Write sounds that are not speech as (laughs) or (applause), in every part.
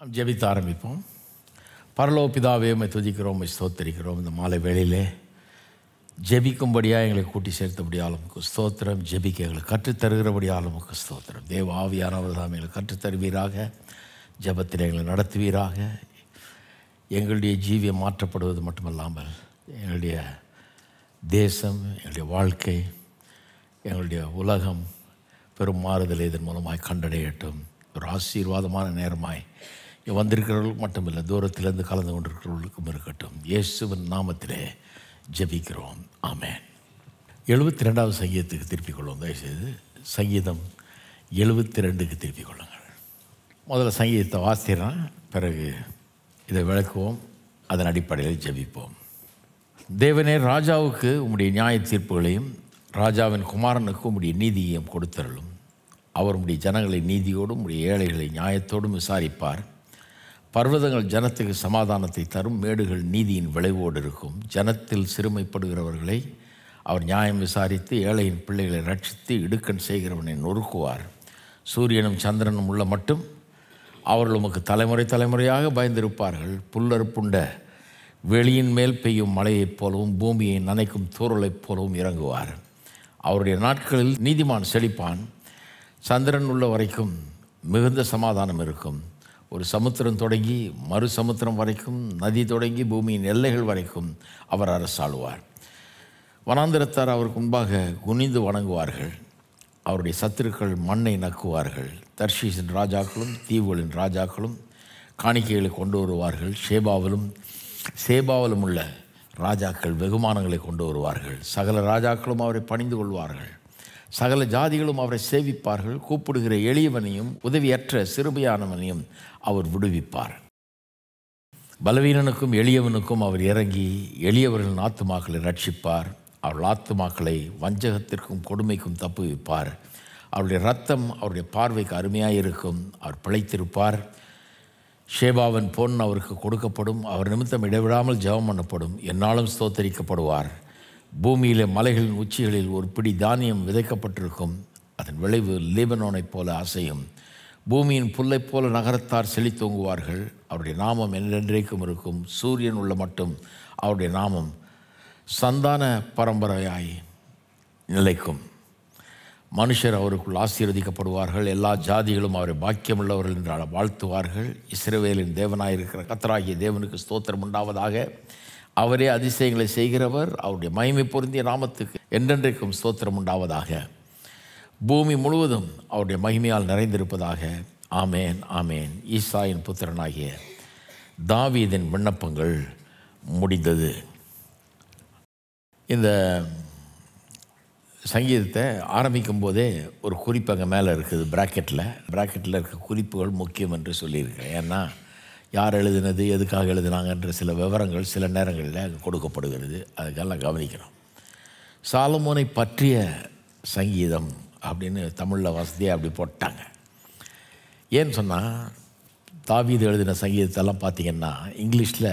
நாம் ஜெபித்து ஆரம்பிப்போம் பரலோபிதாவே உண்மை துதிக்கிறோம் ஸ்தோத்தரிக்கிறோம் இந்த மாலை வேளையிலே ஜெபிக்கும்படியாக எங்களை கூட்டி சேர்த்தபடி உமக்கு ஸ்தோத்திரம் ஜெபிக்க எங்களுக்கு கற்றுத்தருகிறபடி ஆளுமுக்கு ஸ்தோத்திரம் தேவ ஆவியானவர் தான் எங்களை கற்றுத்தருவீராக ஜபத்தில் எங்களை நடத்துவீராக எங்களுடைய ஜீவியம் மாற்றப்படுவது மட்டுமல்லாமல் எங்களுடைய தேசம் எங்களுடைய வாழ்க்கை எங்களுடைய உலகம் பெரும் மாறுதலை இதன் மூலமாய் கண்டடையட்டும் ஒரு ஆசீர்வாதமான நேரமாய் வந்திருக்கிறவர்களுக்கு மட்டுமில்லை தூரத்திலிருந்து கலந்து கொண்டிருக்கிறவர்களுக்கும் இருக்கட்டும் இயேசுவின் நாமத்திலே ஜபிக்கிறோம் ஆமேன் எழுபத்தி ரெண்டாவது சங்கீதத்துக்கு திருப்பிக் கொள்வோம் தயவுசெய்து சங்கீதம் எழுபத்தி ரெண்டுக்கு திருப்பிக் கொள்ளுங்கள் முதல்ல சங்கீதத்தை வாசிக்கிறேன் பிறகு இதை விளக்குவோம் அதன் அடிப்படையில் ஜபிப்போம் தேவனே ராஜாவுக்கு உம்முடைய நியாய தீர்ப்புகளையும் ராஜாவின் குமாரனுக்கு உம்முடைய நீதியையும் கொடுத்தருளும் அவர் உடைய ஜனங்களை நீதியோடும் உடைய ஏழைகளை நியாயத்தோடும் விசாரிப்பார் பர்வதங்கள் ஜனத்துக்கு சமாதானத்தை தரும் மேடுகள் நீதியின் விளைவோடு இருக்கும் ஜனத்தில் சிறுமைப்படுகிறவர்களை அவர் நியாயம் விசாரித்து ஏழையின் பிள்ளைகளை ரட்சித்து இடுக்கன் செய்கிறவனை நொறுக்குவார் சூரியனும் சந்திரனும் உள்ள மட்டும் அவர்கள் உமக்கு தலைமுறை தலைமுறையாக பயந்திருப்பார்கள் புல்லறுப்புண்ட வெளியின் மேல் பெய்யும் மலையைப் போலவும் பூமியை நனைக்கும் தூரலைப் போலவும் இறங்குவார் அவருடைய நாட்களில் நீதிமான் செழிப்பான் சந்திரன் உள்ள வரைக்கும் மிகுந்த சமாதானம் இருக்கும் ஒரு சமுத்திரம் தொடங்கி மறு சமுத்திரம் வரைக்கும் நதி தொடங்கி பூமியின் எல்லைகள் வரைக்கும் அவர் அரசாளுவார் வனாந்திரத்தார் அவருக்கு முன்பாக குனிந்து வணங்குவார்கள் அவருடைய சத்துருக்கள் மண்ணை நக்குவார்கள் தர்ஷீஸின் ராஜாக்களும் தீவுகளின் ராஜாக்களும் காணிக்கைகளை கொண்டு வருவார்கள் ஷேபாவிலும் சேபாவிலும் உள்ள ராஜாக்கள் வெகுமானங்களை கொண்டு வருவார்கள் சகல ராஜாக்களும் அவரை பணிந்து கொள்வார்கள் சகல ஜாதிகளும் அவரை சேவிப்பார்கள் கூப்பிடுகிற எளியவனையும் உதவியற்ற சிறுமையானவனையும் அவர் விடுவிப்பார் பலவீனனுக்கும் எளியவனுக்கும் அவர் இறங்கி எளியவர்களின் ஆத்துமாக்களை ரட்சிப்பார் அவர்கள் ஆத்துமாக்களை வஞ்சகத்திற்கும் கொடுமைக்கும் தப்புவிப்பார் அவருடைய ரத்தம் அவருடைய பார்வைக்கு அருமையாக இருக்கும் அவர் பிழைத்திருப்பார் ஷேபாவன் பொன் அவருக்கு கொடுக்கப்படும் அவர் நிமித்தம் இடைவிடாமல் ஜெபம் பண்ணப்படும் என்னாலும் ஸ்தோத்தரிக்கப்படுவார் பூமியில் மலைகளின் உச்சிகளில் ஒரு பிடி தானியம் விதைக்கப்பட்டிருக்கும் அதன் விளைவு லீபனோனைப் போல அசையும் பூமியின் புல்லைப் போல நகரத்தார் செழித்தோங்குவார்கள் அவருடைய நாமம் என்றென்றைக்கும் இருக்கும் சூரியன் உள்ள மட்டும் அவருடைய நாமம் சந்தான பரம்பரையாய் நிலைக்கும் மனுஷர் அவருக்குள் ஆசீர்வதிக்கப்படுவார்கள் எல்லா ஜாதிகளும் அவரை பாக்கியமுள்ளவர்கள் என்று வாழ்த்துவார்கள் இஸ்ரேவேலின் தேவனாயிருக்கிற கத்தராகிய தேவனுக்கு ஸ்தோத்திரம் உண்டாவதாக அவரே அதிசயங்களை செய்கிறவர் அவருடைய மகிமை பொருந்திய நாமத்துக்கு என்றென்றைக்கும் ஸ்தோத்திரம் உண்டாவதாக பூமி முழுவதும் அவருடைய மகிமையால் நிறைந்திருப்பதாக ஆமேன் ஆமேன் ஈசாயின் புத்திரனாகிய தாவீதின் விண்ணப்பங்கள் முடிந்தது இந்த சங்கீதத்தை ஆரம்பிக்கும் போதே ஒரு குறிப்பு அங்கே மேலே இருக்குது ப்ராக்கெட்டில் ப்ராக்கெட்டில் இருக்க குறிப்புகள் முக்கியம் என்று சொல்லியிருக்கேன் ஏன்னா யார் எழுதினது எதுக்காக எழுதினாங்கன்ற சில விவரங்கள் சில நேரங்களில் அங்கே கொடுக்கப்படுகிறது அதுக்கெல்லாம் கவனிக்கிறோம் சாலமோனை பற்றிய சங்கீதம் அப்படின்னு தமிழில் வசதியாக அப்படி போட்டாங்க ஏன்னு சொன்னால் தாவீது எழுதின சங்கீதத்தெல்லாம் பார்த்திங்கன்னா இங்கிலீஷில்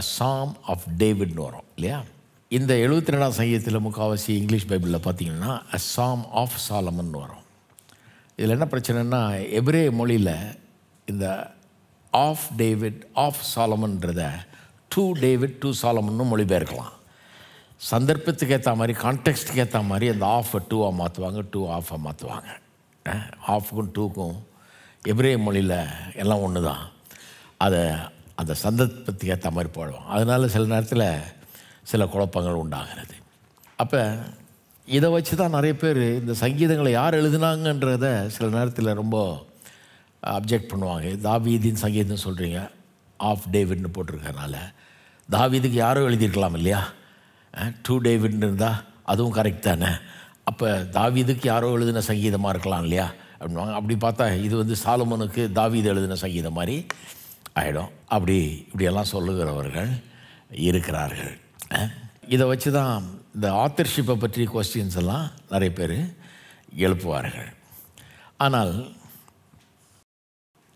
அ சாம் ஆஃப் டேவிட்னு வரும் இல்லையா இந்த எழுபத்தி ரெண்டாம் சங்கீதத்தில் முக்கால்வாசி இங்கிலீஷ் பைபிளில் பார்த்தீங்கன்னா அ சாம் ஆஃப் சாலமன் வரும் இதில் என்ன பிரச்சனைன்னா எவ்ரே மொழியில் இந்த ஆஃப் டேவிட் ஆஃப் சாலமன்றத டூ டேவிட் டூ சாலமன்னு மொழிபெயர்க்கலாம் சந்தர்ப்பத்துக்கு ஏற்ற மாதிரி கான்டெக்ஸ்ட்டுக்கு ஏற்ற மாதிரி அந்த ஆஃபை டூவாக மாற்றுவாங்க டூ ஆஃபை மாற்றுவாங்க ஆஃப்க்கும் டூக்கும் எப்ரே மொழியில் எல்லாம் ஒன்று தான் அதை அந்த சந்தர்ப்பத்துக்கு ஏற்ற மாதிரி போடுவோம் அதனால் சில நேரத்தில் சில குழப்பங்கள் உண்டாகிறது அப்போ இதை வச்சு தான் நிறைய பேர் இந்த சங்கீதங்களை யார் எழுதினாங்கன்றத சில நேரத்தில் ரொம்ப அப்ஜெக்ட் பண்ணுவாங்க தாவீதின் சங்கீதம் சொல்கிறீங்க ஆஃப் டேவிட்னு போட்டிருக்கனால தாவீதுக்கு யாரும் எழுதியிருக்கலாம் இல்லையா டூ டேவிட்னு இருந்தால் அதுவும் கரெக்ட் தானே அப்போ தாவீதுக்கு யாரோ எழுதின சங்கீதமாக இருக்கலாம் இல்லையா அப்படின்வாங்க அப்படி பார்த்தா இது வந்து சாலமனுக்கு தாவீது எழுதின சங்கீதம் மாதிரி ஆகிடும் அப்படி இப்படியெல்லாம் சொல்லுகிறவர்கள் இருக்கிறார்கள் இதை வச்சு தான் இந்த ஆத்தர்ஷிப்பை பற்றி கொஸ்டின்ஸ் எல்லாம் நிறைய பேர் எழுப்புவார்கள் ஆனால்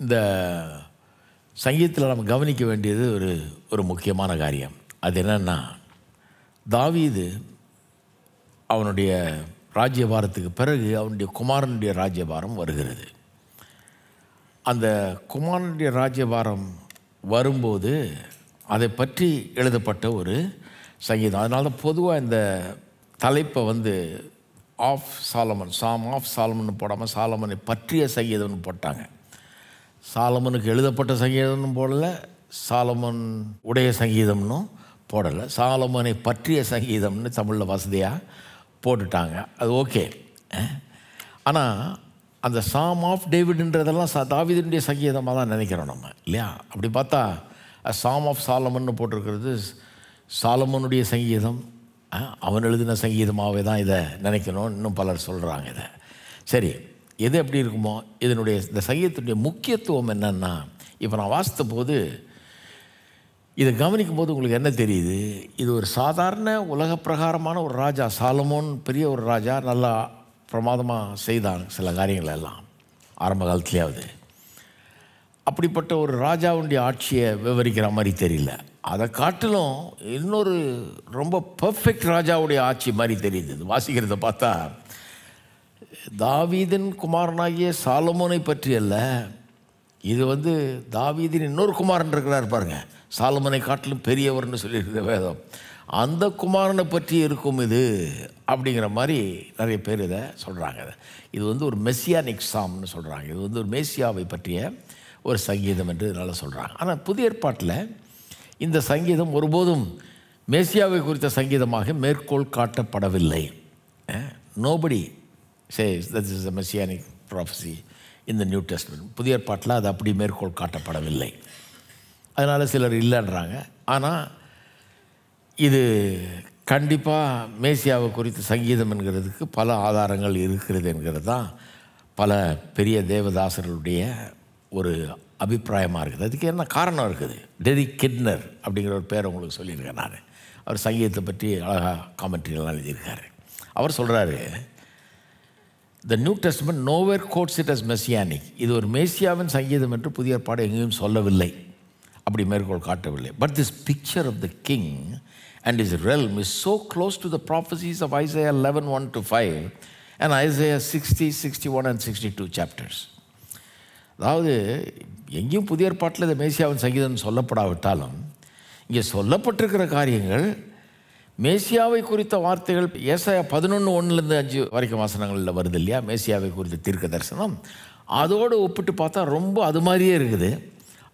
இந்த சங்கீதத்தில் நம்ம கவனிக்க வேண்டியது ஒரு ஒரு முக்கியமான காரியம் அது என்னென்னா தாவீது அவனுடைய ராஜ்யபாரத்துக்கு பிறகு அவனுடைய குமாரனுடைய ராஜ்யபாரம் வருகிறது அந்த குமாரனுடைய ராஜ்யபாரம் வரும்போது அதை பற்றி எழுதப்பட்ட ஒரு சங்கீதம் அதனால தான் பொதுவாக இந்த தலைப்பை வந்து of Solomon psalm of Solomon போடாமல் சாலமனை பற்றிய சங்கீதம்னு போட்டாங்க சாலமனுக்கு எழுதப்பட்ட சங்கீதம்னு போடல சாலமன் உடைய சங்கீதம்னும் போடலை சாலமனை பற்றிய சங்கீதம்னு தமிழில் வசதியாக போட்டுட்டாங்க அது ஓகே ஆனால் அந்த சாம் ஆஃப் டேவிடுன்றதெல்லாம் சா தாவிதனுடைய சங்கீதமாக தான் நினைக்கிறோம் நம்ம இல்லையா அப்படி பார்த்தா சாம் ஆஃப் சாலமன் போட்டிருக்கிறது சாலமனுடைய சங்கீதம் அவன் எழுதின சங்கீதமாகவே தான் இதை நினைக்கணும் இன்னும் பலர் சொல்கிறாங்க இதை சரி எது எப்படி இருக்குமோ இதனுடைய இந்த சங்கீதத்துடைய முக்கியத்துவம் என்னென்னா இப்போ நான் வாசித்த போது இதை கவனிக்கும் போது உங்களுக்கு என்ன தெரியுது இது ஒரு சாதாரண உலக பிரகாரமான ஒரு ராஜா சாலமோன் பெரிய ஒரு ராஜா நல்லா பிரமாதமாக செய்தான் சில காரியங்கள் எல்லாம் ஆரம்ப காலத்துலேயாவது அப்படிப்பட்ட ஒரு ராஜாவுடைய ஆட்சியை விவரிக்கிற மாதிரி தெரியல அதை காட்டிலும் இன்னொரு ரொம்ப பர்ஃபெக்ட் ராஜாவுடைய ஆட்சி மாதிரி தெரியுது வாசிக்கிறத பார்த்தா தாவீதின் குமாரனாகிய சாலமோனை பற்றி அல்ல இது வந்து தாவீதின் இன்னொரு குமாரன் இருக்கிறார் பாருங்க சாலமோனை காட்டிலும் பெரியவர்னு சொல்லியிருக்கிற வேதம் அந்த குமாரனை பற்றி இருக்கும் இது அப்படிங்கிற மாதிரி நிறைய பேர் இதை சொல்கிறாங்க இது வந்து ஒரு மெஸ்ஸியானிக் சாம்னு சொல்கிறாங்க இது வந்து ஒரு மேசியாவை பற்றிய ஒரு சங்கீதம் என்று இதனால் சொல்கிறாங்க ஆனால் புதிய ஏற்பாட்டில் இந்த சங்கீதம் ஒருபோதும் மேசியாவை குறித்த சங்கீதமாக மேற்கோள் காட்டப்படவில்லை nobody say that is a messianic prophecy இந்த நியூ டெஸ்ட்மெண்ட் புதிய பாட்டில் அது அப்படி மேற்கோள் காட்டப்படவில்லை அதனால் சிலர் இல்லைன்றாங்க ஆனால் இது கண்டிப்பாக மேசியாவை குறித்து சங்கீதம் என்கிறதுக்கு பல ஆதாரங்கள் இருக்கிறது என்கிறது தான் பல பெரிய தேவதாசர்களுடைய ஒரு அபிப்பிராயமாக இருக்குது அதுக்கு என்ன காரணம் இருக்குது டெரி கிட்னர் அப்படிங்கிற ஒரு பேர் உங்களுக்கு சொல்லியிருக்கேன் நான் அவர் சங்கீதத்தை பற்றி அழகாக காமெண்ட்ரிகள்லாம் எழுதியிருக்காரு அவர் சொல்கிறாரு the new testament nowhere quotes it as messianic இது ஒரு மேசியாவின் சங்கீதம் என்று புதிய பாடம் எங்கேயும் சொல்லவில்லை அப்படி மேற்கோள் காட்டவில்லை but this picture of the king and is realm is so close to the prophecies of Isaiah eleven one to five and Isaiah sixty sixty one and sixty two chapters அதாவது எங்கேயும் புதிய பாட்டில் இந்த மேசியாவின் சங்கீதம் சொல்லப்படாவிட்டாலும் இங்கே சொல்லப்பட்டிருக்கிற காரியங்கள் மேசியாவை குறித்த வார்த்தைகள் ஏசாயா பதினொன்று ஒன்றுலேருந்து அஞ்சு வரைக்கும் வாசனங்களில் வருது இல்லையா மேசியாவை குறித்த தீர்க்க தரிசனம் அதோடு ஒப்பிட்டு பார்த்தா ரொம்ப அது மாதிரியே இருக்குது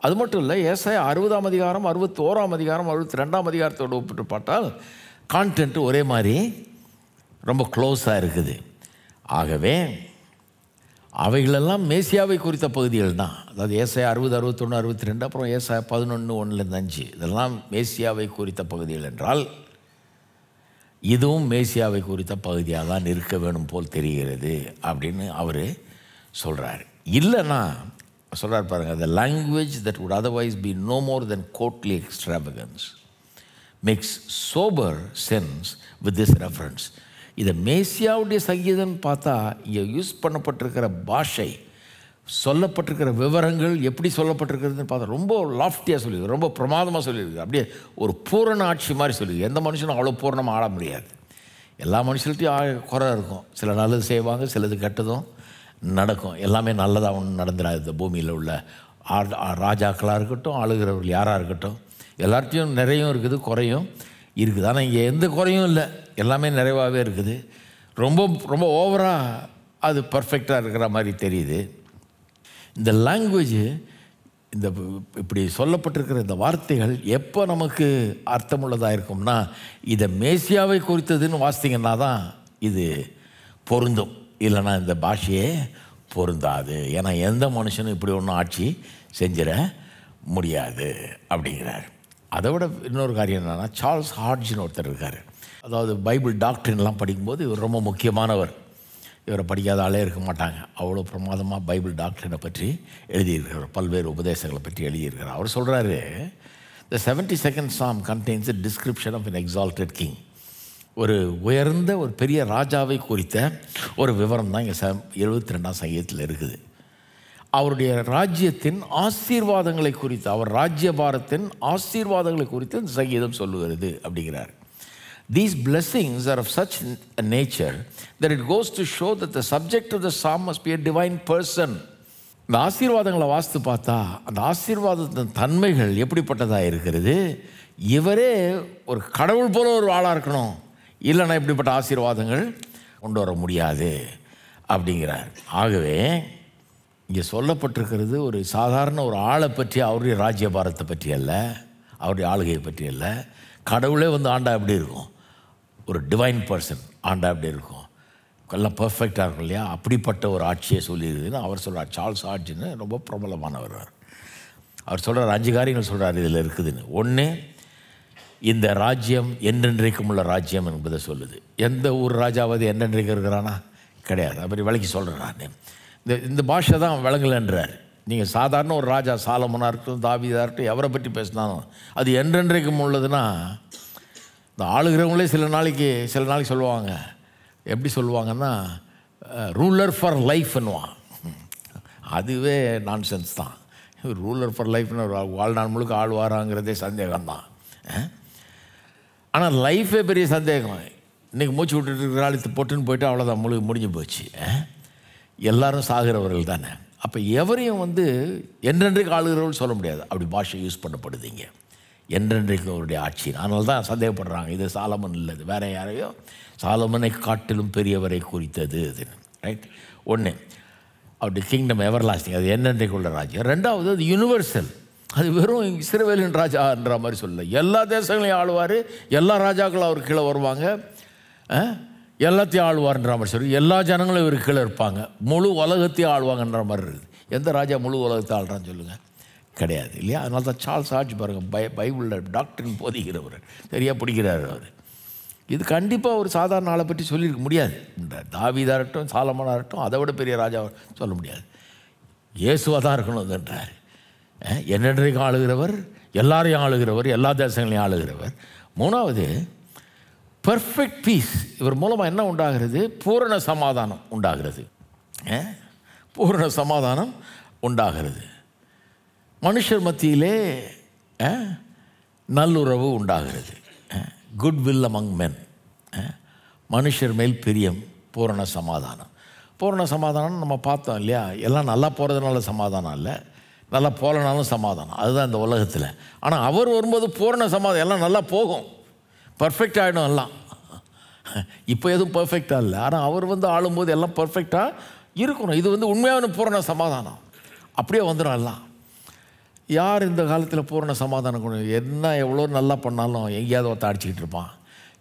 அது மட்டும் இல்லை ஏசாயா அறுபதாம் அதிகாரம் அறுபத்தோராம் அதிகாரம் அறுபத்தி ரெண்டாம் அதிகாரத்தோடு ஒப்பிட்டு பார்த்தால் கான்டென்ட் ஒரே மாதிரி ரொம்ப க்ளோஸாக இருக்குது ஆகவே அவைகளெல்லாம் மேசியாவை குறித்த பகுதிகள் தான் அதாவது ஏசாயா அறுபது அறுபத்தொன்று அறுபத்தி ரெண்டு அப்புறம் ஏசாயா பதினொன்று ஒன்றுலேருந்து அஞ்சு இதெல்லாம் மேசியாவை குறித்த பகுதிகள் என்றால் இதுவும் மேசியாவை குறித்த பகுதியாக தான் இருக்க வேணும் போல் தெரிகிறது அப்படின்னு அவர் சொல்கிறார் இல்லைன்னா சொல்கிறார் பாருங்கள் the language that would otherwise be no more than godly extravagance makes sober sense with this reference இதை மேசியாவுடைய சங்கீதம் பார்த்தா இங்கே யூஸ் பண்ணப்பட்டிருக்கிற பாஷை சொல்லப்பட்டிருக்கிற விவரங்கள் எப்படி சொல்லப்பட்டிருக்கிறதுன்னு பார்த்தா ரொம்ப லாஃப்டியாக சொல்லியிருக்கு ரொம்ப பிரமாதமாக சொல்லியிருக்கு அப்படியே ஒரு பூரண ஆட்சி மாதிரி சொல்லியிருக்கு எந்த மனுஷனும் அவ்வளோ பூரணமாக ஆட முடியாது எல்லா மனுஷன்கிட்டையும் குறை இருக்கும் சில நல்லது செய்வாங்க சிலது கெட்டதும் நடக்கும் எல்லாமே நல்லதாக ஒன்று நடந்துடாது இந்த பூமியில் உள்ள ராஜாக்களாக இருக்கட்டும் ஆளுகிறவர்கள் யாராக இருக்கட்டும் எல்லார்ட்டையும் நிறையும் இருக்குது குறையும் இருக்குது ஆனால் இங்கே எந்த குறையும் இல்லை எல்லாமே நிறைவாகவே இருக்குது ரொம்ப ரொம்ப ஓவராக அது பர்ஃபெக்டாக இருக்கிற மாதிரி தெரியுது இந்த லாங்குவேஜ் இந்த இப்படி சொல்லப்பட்டிருக்கிற இந்த வார்த்தைகள் எப்போ நமக்கு அர்த்தமுள்ளதாக இருக்கும்னா இதை மேசியாவை குறித்ததுன்னு வாசித்தீங்கன்னா தான் இது பொருந்தும் இல்லைனா இந்த பாஷையே பொருந்தாது ஏன்னா எந்த மனுஷனும் இப்படி ஒன்றும் ஆட்சி செஞ்சிட முடியாது அப்படிங்கிறார் அதை விட இன்னொரு காரியம் என்னென்னா சார்ல்ஸ் ஹார்ட்ஜின்னு ஒருத்தர் இருக்கார் அதாவது பைபிள் டாக்டர்லாம் படிக்கும்போது இவர் ரொம்ப முக்கியமானவர் இவரை படிக்காத ஆளே இருக்க மாட்டாங்க அவ்வளோ பிரமாதமாக பைபிள் டாக்டரை பற்றி எழுதியிருக்கிறார் பல்வேறு உபதேசங்களை பற்றி எழுதியிருக்கிறார் அவர் சொல்கிறாரு the seventy second psalm contains description of in exalted king ஒரு உயர்ந்த ஒரு பெரிய ராஜாவை குறித்த ஒரு விவரம் தான் இங்கே ச எழுபத்தி ரெண்டாம் சங்கீதத்தில் இருக்குது அவருடைய ராஜ்யத்தின் ஆசீர்வாதங்களை குறித்து அவர் ராஜ்ய பாரத்தின் ஆசீர்வாதங்களை குறித்து இந்த சங்கீதம் சொல்லுகிறது அப்படிங்கிறார் These blessings are of such a nature that it goes to show that the subject of the psalm must be a divine person. இந்த ஆசீர்வாதங்களை வாசித்து பார்த்தா அந்த ஆசீர்வாதத்தின் தன்மைகள் எப்படிப்பட்டதாக இருக்கிறது இவரே ஒரு கடவுள் போல ஒரு ஆளாக இருக்கணும் இல்லைன்னா இப்படிப்பட்ட ஆசீர்வாதங்கள் கொண்டு வர முடியாது அப்படிங்கிறார் ஆகவே இங்கே சொல்லப்பட்டிருக்கிறது ஒரு சாதாரண ஒரு ஆளை பற்றி அவருடைய ராஜ்யபாரத்தை பற்றி அல்ல அவருடைய ஆளுகையை பற்றி அல்ல கடவுளே வந்து ஆண்டா எப்படி இருக்கும் ஒரு டிவைன் பர்சன் ஆண்டா அப்படி இருக்கும் எல்லாம் பர்ஃபெக்டாக இருக்கும் இல்லையா அப்படிப்பட்ட ஒரு ஆட்சியை சொல்லியிருக்குன்னு அவர் சொல்கிறார் சார்ல்ஸ் ஆட்சின்னு ரொம்ப பிரபலமானவர் அவர் சொல்கிறார் அஞ்சு காரியங்கள் சொல்கிறார் இதில் இருக்குதுன்னு ஒன்று இந்த ராஜ்யம் என்றென்றைக்கும் உள்ள ராஜ்யம் என்பதை சொல்லுது எந்த ஊர் ராஜாவது என்றென்றைக்கு இருக்கிறானா கிடையாது அப்படி விலைக்கு சொல்கிறேன் நான் இந்த இந்த பாஷை தான் விளங்கலைன்றார் நீங்கள் சாதாரண ஒரு ராஜா சாலமனாக இருக்கட்டும் தாவிதாக இருக்கட்டும் எவரை பற்றி பேசினாலும் அது என்றென்றைக்கும் உள்ளதுன்னா இந்த ஆளுகிறவங்களே சில நாளைக்கு சில நாளைக்கு சொல்லுவாங்க எப்படி சொல்லுவாங்கன்னா ரூலர் ஃபார் லைஃப்னுவான் அதுவே நான்சென்ஸ் தான் ரூலர் ஃபார் லைஃப்னு வாழ்நாள் முழுக்க ஆழ்வாராங்கிறதே சந்தேகம்தான் ஆனால் லைஃபே பெரிய சந்தேகம் இன்றைக்கி மூச்சு விட்டுட்டு இருக்கிற ஆளுத்து போட்டுன்னு போயிட்டு அவ்வளோதான் முழு முடிஞ்சு போச்சு எல்லாரும் சாகிறவர்கள் தானே அப்போ எவரையும் வந்து என்றென்றைக்கு ஆளுகிறவர்கள் சொல்ல முடியாது அப்படி பாஷை யூஸ் பண்ணப்படுது இங்கே என்றென்றைக்கு அவருடைய ஆட்சி ஆனால் தான் சந்தேகப்படுறாங்க இது சாலமன் இல்லை வேறு யாரையோ சாலமனை காட்டிலும் பெரியவரை குறித்தது இது ரைட் ஒன்று அவருடைய கிங்டம் எவர் லாஸ்டிங் அது என்னென்றைக்குள்ள ராஜ்யம் ரெண்டாவது அது யூனிவர்சல் அது வெறும் இஸ்ரேவேலின் ராஜா என்ற மாதிரி சொல்லல எல்லா தேசங்களையும் ஆளுவார் எல்லா ராஜாக்களும் அவர் கீழே வருவாங்க எல்லாத்தையும் ஆளுவார்ன்ற மாதிரி சொல்லி எல்லா ஜனங்களும் இவர் கீழே இருப்பாங்க முழு உலகத்தையும் ஆளுவாங்கன்ற மாதிரி இருக்குது எந்த ராஜா முழு உலகத்தை ஆள்றான்னு சொல்லுங்கள் கிடையாது இல்லையா அதனால தான் சார்ஸ் ஆட்சி பாருங்கள் பை பைபிளில் டாக்டரின் போதிக்கிறவர் சரியாக பிடிக்கிறார் அவர் இது கண்டிப்பாக ஒரு சாதாரண ஆளை பற்றி சொல்லியிருக்க முடியாது இந்த தாவிதாக இருக்கட்டும் சாலமானாக இருக்கட்டும் அதை விட பெரிய ராஜாவை சொல்ல முடியாது இயேசுவாக தான் இருக்கணும் என்றார் என்னென்றைக்கும் ஆளுகிறவர் எல்லாரையும் ஆளுகிறவர் எல்லா தேசங்களையும் ஆளுகிறவர் மூணாவது பர்ஃபெக்ட் பீஸ் இவர் மூலமாக என்ன உண்டாகிறது பூரண சமாதானம் உண்டாகிறது பூரண சமாதானம் உண்டாகிறது மனுஷர் மத்தியிலே நல்லுறவு உண்டாகிறது குட் வில் அமங் மென் மனுஷர் மேல் பிரியம் பூரண சமாதானம் பூரண சமாதானம் நம்ம பார்த்தோம் இல்லையா எல்லாம் நல்லா போகிறதுனால சமாதானம் இல்லை நல்லா போகலனாலும் சமாதானம் அதுதான் இந்த உலகத்தில் ஆனால் அவர் வரும்போது பூரண சமாதானம் எல்லாம் நல்லா போகும் பர்ஃபெக்ட் ஆகிடும் எல்லாம் இப்போ எதுவும் பர்ஃபெக்டாக இல்லை ஆனால் அவர் வந்து ஆளும்போது எல்லாம் பர்ஃபெக்டாக இருக்கணும் இது வந்து உண்மையான பூரண சமாதானம் அப்படியே வந்துடும் எல்லாம் யார் இந்த காலத்தில் பூரண சமாதானம் கொண்டு என்ன எவ்வளோ நல்லா பண்ணாலும் எங்கேயாவது ஒருத்த அடிச்சுக்கிட்டு இருப்பான்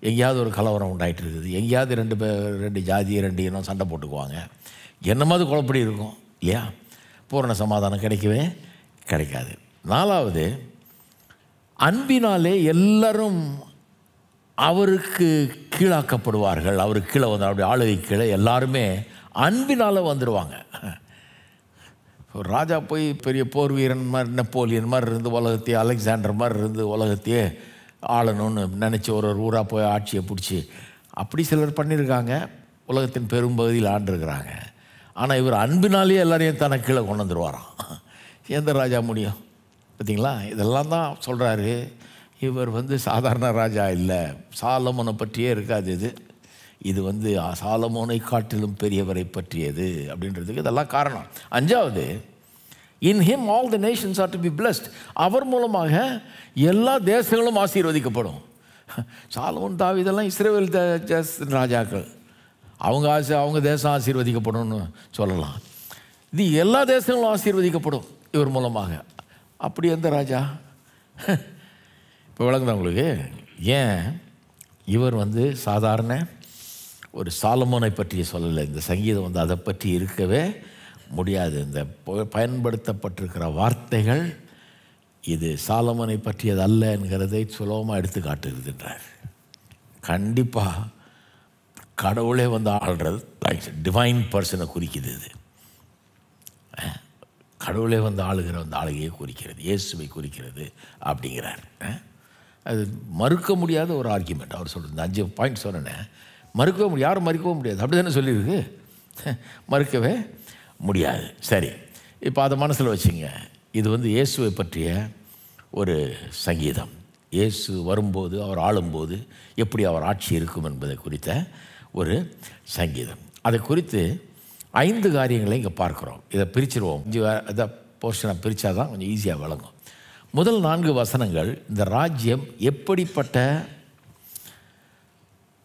எங்கேயாவது ஒரு கலவரம் உண்டாகிட்டு இருக்குது எங்கேயாவது ரெண்டு பேர் ரெண்டு ஜாதி ரெண்டு இனம் சண்டை போட்டுக்குவாங்க என்னமாவது குழப்படி இருக்கும் இல்லையா பூரண சமாதானம் கிடைக்கவே கிடைக்காது நாலாவது அன்பினாலே எல்லாரும் அவருக்கு கீழாக்கப்படுவார்கள் அவருக்கு கீழே வந்து அப்படி ஆளுகை கீழே எல்லாருமே அன்பினால் வந்துடுவாங்க ராஜா போய் பெரிய போர் வீரன் மாதிரி நெப்போலியன் மாதிரி இருந்து உலகத்தையே அலெக்சாண்டர் மாதிரி இருந்து உலகத்தையே ஆளணும்னு நினச்சி ஒரு ஒரு ஊராக போய் ஆட்சியை பிடிச்சி அப்படி சிலர் பண்ணியிருக்காங்க உலகத்தின் பெரும்பகுதியில் ஆண்டிருக்கிறாங்க ஆனால் இவர் அன்பினாலேயே எல்லாரையும் தனக்கு கீழே கொண்டு வந்துடுவாராம் எந்த ராஜா முடியும் பார்த்தீங்களா இதெல்லாம் தான் சொல்கிறாரு இவர் வந்து சாதாரண ராஜா இல்லை சாலமனை பற்றியே இருக்காது இது இது வந்து சாலமோனை காட்டிலும் பெரியவரை பற்றியது அப்படின்றதுக்கு இதெல்லாம் காரணம் அஞ்சாவது in him all the nations are to be blessed அவர் மூலமாக எல்லா தேசங்களும் ஆசீர்வதிக்கப்படும் சாலமோன் தாவி இதெல்லாம் இஸ்ரேல் ராஜாக்கள் அவங்க ஆசை அவங்க தேசம் ஆசீர்வதிக்கப்படும்னு சொல்லலாம் இது எல்லா தேசங்களும் ஆசீர்வதிக்கப்படும் இவர் மூலமாக அப்படி எந்த ராஜா இப்போ விளங்குதான் உங்களுக்கு ஏன் இவர் வந்து சாதாரண ஒரு சாலமோனை பற்றி சொல்லலை இந்த சங்கீதம் வந்து அதை பற்றி இருக்கவே முடியாது இந்த பயன்படுத்தப்பட்டிருக்கிற வார்த்தைகள் இது சாலமனை பற்றியது அல்ல என்கிறதை சுலபமாக எடுத்து காட்டுகிறதுன்றார் கண்டிப்பாக கடவுளே வந்து ஆள்றது டிவைன் பர்சனை குறிக்கிறது இது கடவுளே வந்து ஆளுகிற அந்த ஆளுகையை குறிக்கிறது இயேசுவை குறிக்கிறது அப்படிங்கிறார் அது மறுக்க முடியாத ஒரு ஆர்குமெண்ட் அவர் சொல்கிறது அஞ்சு பாயிண்ட் சொன்னேன் மறுக்கவே முடியும் யாரும் மறுக்கவும் முடியாது அப்படி தானே சொல்லியிருக்கு மறுக்கவே முடியாது சரி இப்போ அதை மனசில் வச்சுங்க இது வந்து இயேசுவை பற்றிய ஒரு சங்கீதம் இயேசு வரும்போது அவர் ஆளும்போது எப்படி அவர் ஆட்சி இருக்கும் என்பதை குறித்த ஒரு சங்கீதம் அதை குறித்து ஐந்து காரியங்களை இங்கே பார்க்குறோம் இதை பிரிச்சிருவோம் அஞ்சு இதை போர்ஷனை பிரித்தாதான் தான் கொஞ்சம் ஈஸியாக விளங்கும் முதல் நான்கு வசனங்கள் இந்த ராஜ்யம் எப்படிப்பட்ட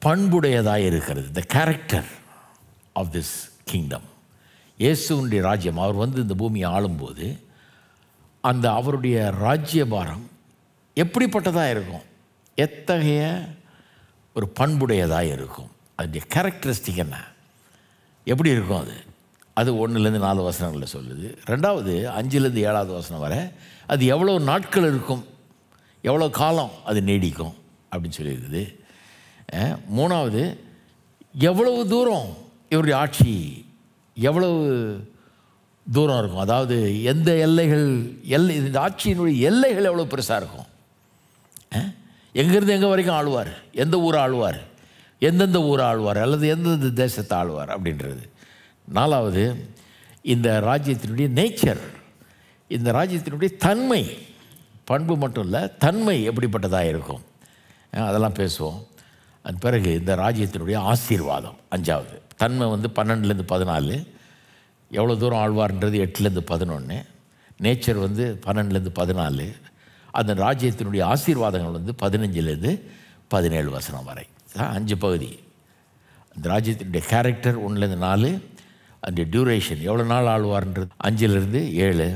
பண்புடையதாக இருக்கிறது the character of this kingdom இயேசுடைய ராஜ்யம் அவர் வந்து இந்த பூமியை ஆளும்போது அந்த அவருடைய ராஜ்யபாரம் எப்படிப்பட்டதாக இருக்கும் எத்தகைய ஒரு பண்புடையதாக இருக்கும் அதனுடைய கேரக்டரிஸ்டிக் என்ன எப்படி இருக்கும் அது அது ஒன்றுலேருந்து நாலு வசனங்களில் சொல்லுது ரெண்டாவது அஞ்சுலேருந்து ஏழாவது வசனம் வர அது எவ்வளோ நாட்கள் இருக்கும் எவ்வளோ காலம் அது நீடிக்கும் அப்படின்னு சொல்லியிருக்குது மூணாவது எவ்வளவு தூரம் இவருடைய ஆட்சி எவ்வளவு தூரம் இருக்கும் அதாவது எந்த எல்லைகள் எல்லை இந்த ஆட்சியினுடைய எல்லைகள் எவ்வளோ பெருசாக இருக்கும் எங்கேருந்து எங்கே வரைக்கும் ஆளுவார் எந்த ஊர் ஆளுவார் எந்தெந்த ஊர் ஆளுவார் அல்லது எந்தெந்த தேசத்தை ஆளுவார் அப்படின்றது நாலாவது இந்த ராஜ்யத்தினுடைய நேச்சர் இந்த ராஜ்யத்தினுடைய தன்மை பண்பு மட்டும் இல்லை தன்மை எப்படிப்பட்டதாக இருக்கும் அதெல்லாம் பேசுவோம் அது பிறகு இந்த ராஜ்யத்தினுடைய ஆசீர்வாதம் அஞ்சாவது தன்மை வந்து பன்னெண்டுலேருந்து பதினாலு எவ்வளோ தூரம் ஆழ்வார்ன்றது எட்டுலேருந்து பதினொன்று நேச்சர் வந்து பன்னெண்டுலேருந்து பதினாலு அந்த ராஜ்யத்தினுடைய ஆசீர்வாதங்கள் வந்து பதினஞ்சுலேருந்து பதினேழு வசனம் வரை அஞ்சு பகுதி அந்த ராஜ்யத்தினுடைய கேரக்டர் ஒன்றுலேருந்து நாலு அந்த டியூரேஷன் எவ்வளோ நாள் ஆழ்வார்ன்றது அஞ்சுலேருந்து ஏழு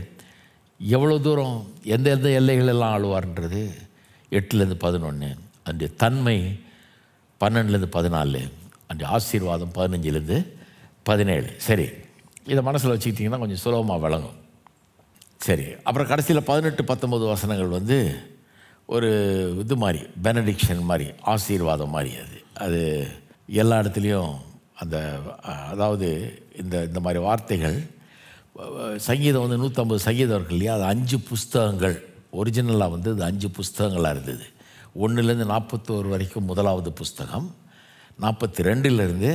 எவ்வளோ தூரம் எந்த எந்த எல்லைகளெல்லாம் ஆழ்வார்ன்றது எட்டுலேருந்து பதினொன்று அந்த தன்மை பன்னெண்டுலேருந்து பதினாலு அந்த ஆசீர்வாதம் பதினஞ்சுலேருந்து பதினேழு சரி இதை மனசில் வச்சுக்கிட்டிங்கன்னா கொஞ்சம் சுலபமாக விளங்கும் சரி அப்புறம் கடைசியில் பதினெட்டு பத்தொம்பது வசனங்கள் வந்து ஒரு இது மாதிரி பெனடிக்ஷன் மாதிரி ஆசீர்வாதம் மாதிரி அது அது எல்லா இடத்துலையும் அந்த அதாவது இந்த இந்த மாதிரி வார்த்தைகள் சங்கீதம் வந்து நூற்றம்பது சங்கீதம் இருக்கு இல்லையா அது அஞ்சு புஸ்தகங்கள் ஒரிஜினலாக வந்து அது அஞ்சு புஸ்தகங்களாக இருந்தது ஒன்றுலேருந்து நாற்பத்தோரு வரைக்கும் முதலாவது புஸ்தகம் நாற்பத்தி ரெண்டுலேருந்து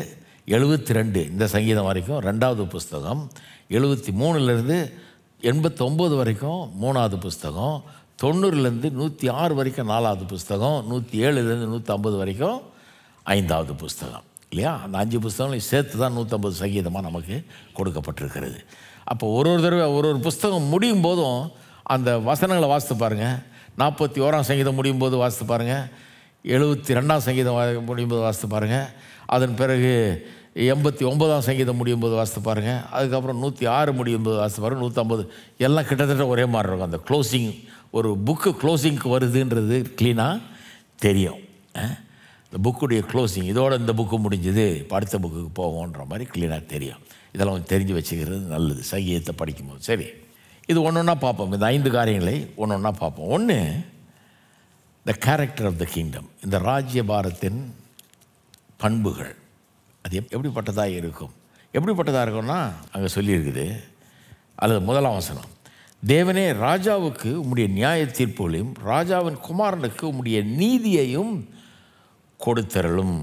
எழுபத்தி ரெண்டு இந்த சங்கீதம் வரைக்கும் ரெண்டாவது புஸ்தகம் எழுபத்தி மூணுலேருந்து எண்பத்தொம்போது வரைக்கும் மூணாவது புஸ்தகம் தொண்ணூறுலேருந்து நூற்றி ஆறு வரைக்கும் நாலாவது புஸ்தகம் நூற்றி ஏழுலேருந்து நூற்றி ஐம்பது வரைக்கும் ஐந்தாவது புஸ்தகம் இல்லையா அந்த அஞ்சு புஸ்தகங்களையும் சேர்த்து தான் நூற்றம்பது சங்கீதமாக நமக்கு கொடுக்கப்பட்டிருக்கிறது அப்போ ஒரு ஒரு தடவை ஒரு ஒரு புஸ்தகம் முடியும் போதும் அந்த வசனங்களை வாசித்து பாருங்கள் நாற்பத்தி ஓராம் சங்கீதம் முடியும் போது வாசித்து பாருங்கள் எழுபத்தி ரெண்டாம் சங்கீதம் முடியும் போது வாசித்து பாருங்கள் அதன் பிறகு எண்பத்தி ஒன்பதாம் சங்கீதம் முடியும் போது வாசித்து பாருங்கள் அதுக்கப்புறம் நூற்றி ஆறு முடியும் போது வாசித்து பாருங்கள் நூற்றம்பது எல்லாம் கிட்டத்தட்ட ஒரே மாதிரி இருக்கும் அந்த க்ளோசிங் ஒரு புக்கு க்ளோசிங்க்கு வருதுன்றது க்ளீனாக தெரியும் இந்த புக்குடைய க்ளோசிங் இதோட இந்த புக்கு முடிஞ்சது அடுத்த புக்குக்கு போவோன்ற மாதிரி க்ளீனாக தெரியும் இதெல்லாம் தெரிஞ்சு வச்சுக்கிறது நல்லது சங்கீதத்தை படிக்கும்போது சரி இது ஒன்று ஒன்றா பார்ப்போம் இந்த ஐந்து காரியங்களை ஒன்று ஒன்றா பார்ப்போம் ஒன்று the character of the kingdom இந்த ராஜ்ய பாரத்தின் பண்புகள் அது எப் எப்படிப்பட்டதாக இருக்கும் எப்படிப்பட்டதாக இருக்கும்னா அங்கே சொல்லியிருக்குது அல்லது முதலாம் வசனம் தேவனே ராஜாவுக்கு உம்முடைய நியாய தீர்ப்புகளையும் ராஜாவின் குமாரனுக்கு உம்முடைய நீதியையும் கொடுத்தரலும்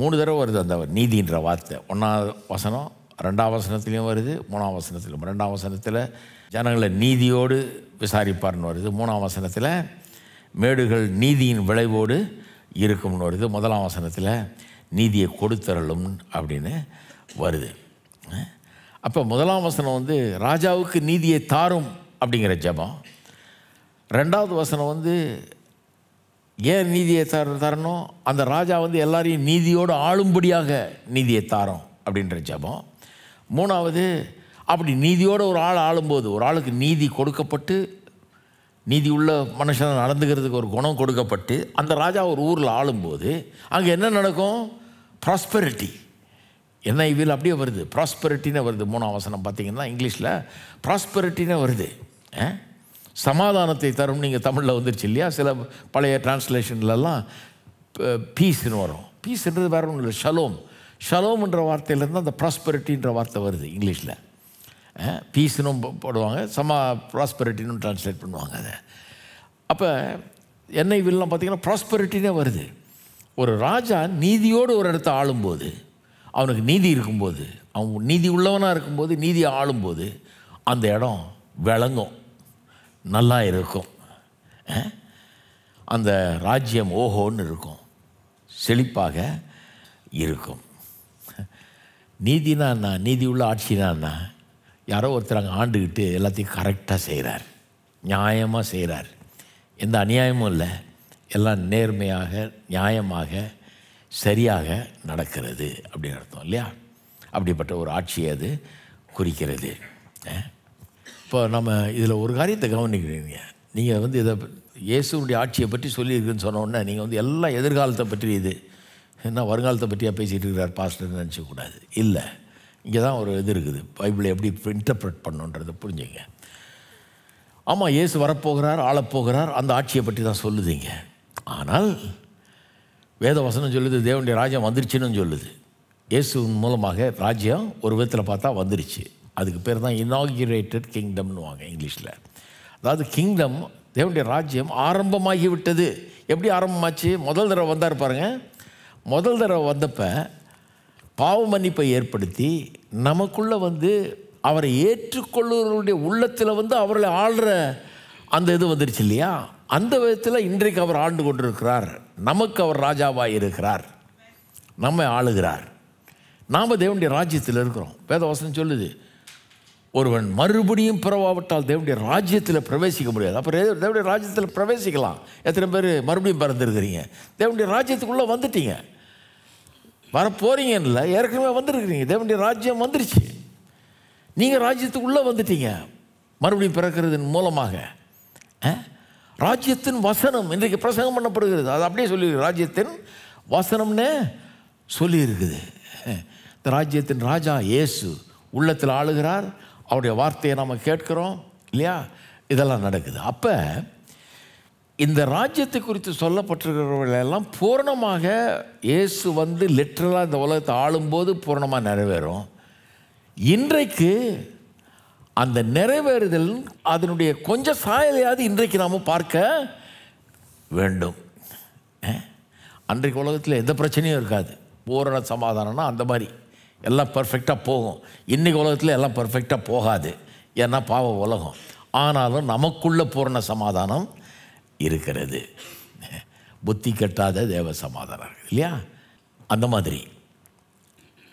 மூணு தடவை வருது அந்த நீதின்ற வார்த்தை ஒன்றாவது வசனம் ரெண்டாம் வசனத்துலேயும் வருது மூணாம் வசனத்திலும் ரெண்டாம் வசனத்தில் ஜனங்களை நீதியோடு விசாரிப்பார்னு வருது மூணாம் வசனத்தில் மேடுகள் நீதியின் விளைவோடு இருக்கும்னு வருது முதலாம் வசனத்தில் நீதியை கொடுத்தரலும் அப்படின்னு வருது அப்போ முதலாம் வசனம் வந்து ராஜாவுக்கு நீதியை தாரும் அப்படிங்கிற ஜபம் ரெண்டாவது வசனம் வந்து ஏன் நீதியை தர தரணும் அந்த ராஜா வந்து எல்லாரையும் நீதியோடு ஆளும்படியாக நீதியை தாரோம் அப்படின்ற ஜபம் மூணாவது அப்படி நீதியோடு ஒரு ஆள் ஆளும்போது ஒரு ஆளுக்கு நீதி கொடுக்கப்பட்டு நீதி உள்ள மனுஷன் நடந்துக்கிறதுக்கு ஒரு குணம் கொடுக்கப்பட்டு அந்த ராஜா ஒரு ஊரில் ஆளும்போது அங்கே என்ன நடக்கும் ப்ராஸ்பெரிட்டி என்ன இவில் அப்படியே வருது ப்ராஸ்பெரிட்டின்னு வருது மூணாம் வசனம் பார்த்திங்கன்னா இங்கிலீஷில் ப்ராஸ்பெரிட்டின்னு வருது சமாதானத்தை தரும் நீங்கள் தமிழில் வந்துருச்சு இல்லையா சில பழைய டிரான்ஸ்லேஷன்லலாம் பீஸ்ன்னு வரும் பீஸ்ன்றது வேறு ஒன்றும் இல்லை ஷலோம் ஷலோம்ன்ற வார்த்தையிலேருந்து அந்த ப்ராஸ்பெரிட்டின்ற வார்த்தை வருது இங்கிலீஷில் பீஸ்னும் போடுவாங்க சமா ப்ராஸ்பெரிட்டின்னு ட்ரான்ஸ்லேட் பண்ணுவாங்க அதை அப்போ என்ஐ வில்லாம் பார்த்திங்கன்னா ப்ராஸ்பெரிட்டினே வருது ஒரு ராஜா நீதியோடு ஒரு இடத்த ஆளும்போது அவனுக்கு நீதி இருக்கும்போது அவன் நீதி உள்ளவனாக இருக்கும்போது நீதி ஆளும்போது அந்த இடம் விளங்கும் நல்லா இருக்கும் அந்த ராஜ்யம் ஓஹோன்னு இருக்கும் செழிப்பாக இருக்கும் நீதினா என்ன நீதி உள்ள ஆட்சினா என்ன யாரோ ஒருத்தர் அங்கே ஆண்டுக்கிட்டு எல்லாத்தையும் கரெக்டாக செய்கிறார் நியாயமாக செய்கிறார் எந்த அநியாயமும் இல்லை எல்லாம் நேர்மையாக நியாயமாக சரியாக நடக்கிறது அப்படின்னு அர்த்தம் இல்லையா அப்படிப்பட்ட ஒரு ஆட்சியை அது குறிக்கிறது இப்போ நம்ம இதில் ஒரு காரியத்தை கவனிக்கிறீங்க நீங்கள் வந்து இதை இயேசுடைய ஆட்சியை பற்றி சொல்லியிருக்குன்னு சொன்ன உடனே நீங்கள் வந்து எல்லா எதிர்காலத்தை பற்றி இது என்ன வருங்காலத்தை பற்றியாக பேசிகிட்டு இருக்கிறார் பாஸ்டர்னு நினச்சக்கூடாது இல்லை இங்கே தான் ஒரு இது இருக்குது பைபிளை எப்படி இன்டர்பிரட் பண்ணுன்றதை புரிஞ்சுங்க ஆமாம் இயேசு வரப்போகிறார் ஆளப்போகிறார் அந்த ஆட்சியை பற்றி தான் சொல்லுதுங்க ஆனால் வேத வசனம் சொல்லுது தேவனுடைய ராஜ்யம் வந்துருச்சுன்னு சொல்லுது இயேசுவின் மூலமாக ராஜ்யம் ஒரு விதத்தில் பார்த்தா வந்துருச்சு அதுக்கு பேர் தான் இனாகிரேட்டட் கிங்டம்னு வாங்க இங்கிலீஷில் அதாவது கிங்டம் தேவனுடைய ராஜ்யம் ஆரம்பமாகி விட்டது எப்படி ஆரம்பமாச்சு முதல் தடவை வந்தார் பாருங்கள் முதல் தடவை வந்தப்போ பாவ மன்னிப்பை ஏற்படுத்தி நமக்குள்ளே வந்து அவரை ஏற்றுக்கொள்ளுவர்களுடைய உள்ளத்தில் வந்து அவர்களை ஆள்ற அந்த இது வந்துருச்சு இல்லையா அந்த விதத்தில் இன்றைக்கு அவர் ஆண்டு கொண்டிருக்கிறார் நமக்கு அவர் ராஜாவாக இருக்கிறார் நம்மை ஆளுகிறார் நாம் தேவனுடைய ராஜ்யத்தில் இருக்கிறோம் வேதவசனம் சொல்லுது ஒருவன் மறுபடியும் பிறவாவிட்டால் தேவனுடைய ராஜ்யத்தில் பிரவேசிக்க முடியாது அப்புறம் தேவனுடைய ராஜ்யத்தில் பிரவேசிக்கலாம் எத்தனை பேர் மறுபடியும் பிறந்திருக்கிறீங்க தேவனுடைய ராஜ்யத்துக்குள்ளே வந்துட்டீங்க வரப்போறீங்கன்னு இல்லை ஏற்கனவே வந்துருக்குறீங்க தேவனுடைய ராஜ்யம் வந்துருச்சு நீங்கள் ராஜ்யத்துக்குள்ளே வந்துட்டீங்க மறுபடியும் பிறக்கிறதன் மூலமாக ராஜ்யத்தின் வசனம் இன்றைக்கு பிரசங்கம் பண்ணப்படுகிறது அது அப்படியே சொல்லியிருக்கு ராஜ்யத்தின் வசனம்னு சொல்லியிருக்குது இந்த ராஜ்யத்தின் ராஜா இயேசு உள்ளத்தில் ஆளுகிறார் அவருடைய வார்த்தையை நாம் கேட்குறோம் இல்லையா இதெல்லாம் நடக்குது அப்போ இந்த ராஜ்யத்தை குறித்து சொல்லப்பட்டிருக்கிறவர்களெல்லாம் பூரணமாக இயேசு வந்து லிட்ரலாக இந்த உலகத்தை ஆளும்போது பூரணமாக நிறைவேறும் இன்றைக்கு அந்த நிறைவேறுதல் அதனுடைய கொஞ்சம் சாயலையாவது இன்றைக்கு நாம் பார்க்க வேண்டும் அன்றைக்கு உலகத்தில் எந்த பிரச்சனையும் இருக்காது பூரண சமாதானம்னா அந்த மாதிரி எல்லாம் பர்ஃபெக்டாக போகும் இன்றைக்கு உலகத்தில் எல்லாம் பர்ஃபெக்டாக போகாது ஏன்னா பாவ உலகம் ஆனாலும் நமக்குள்ள பூரண சமாதானம் இருக்கிறது புத்தி கட்டாத தேவ சமாதானம் இல்லையா அந்த மாதிரி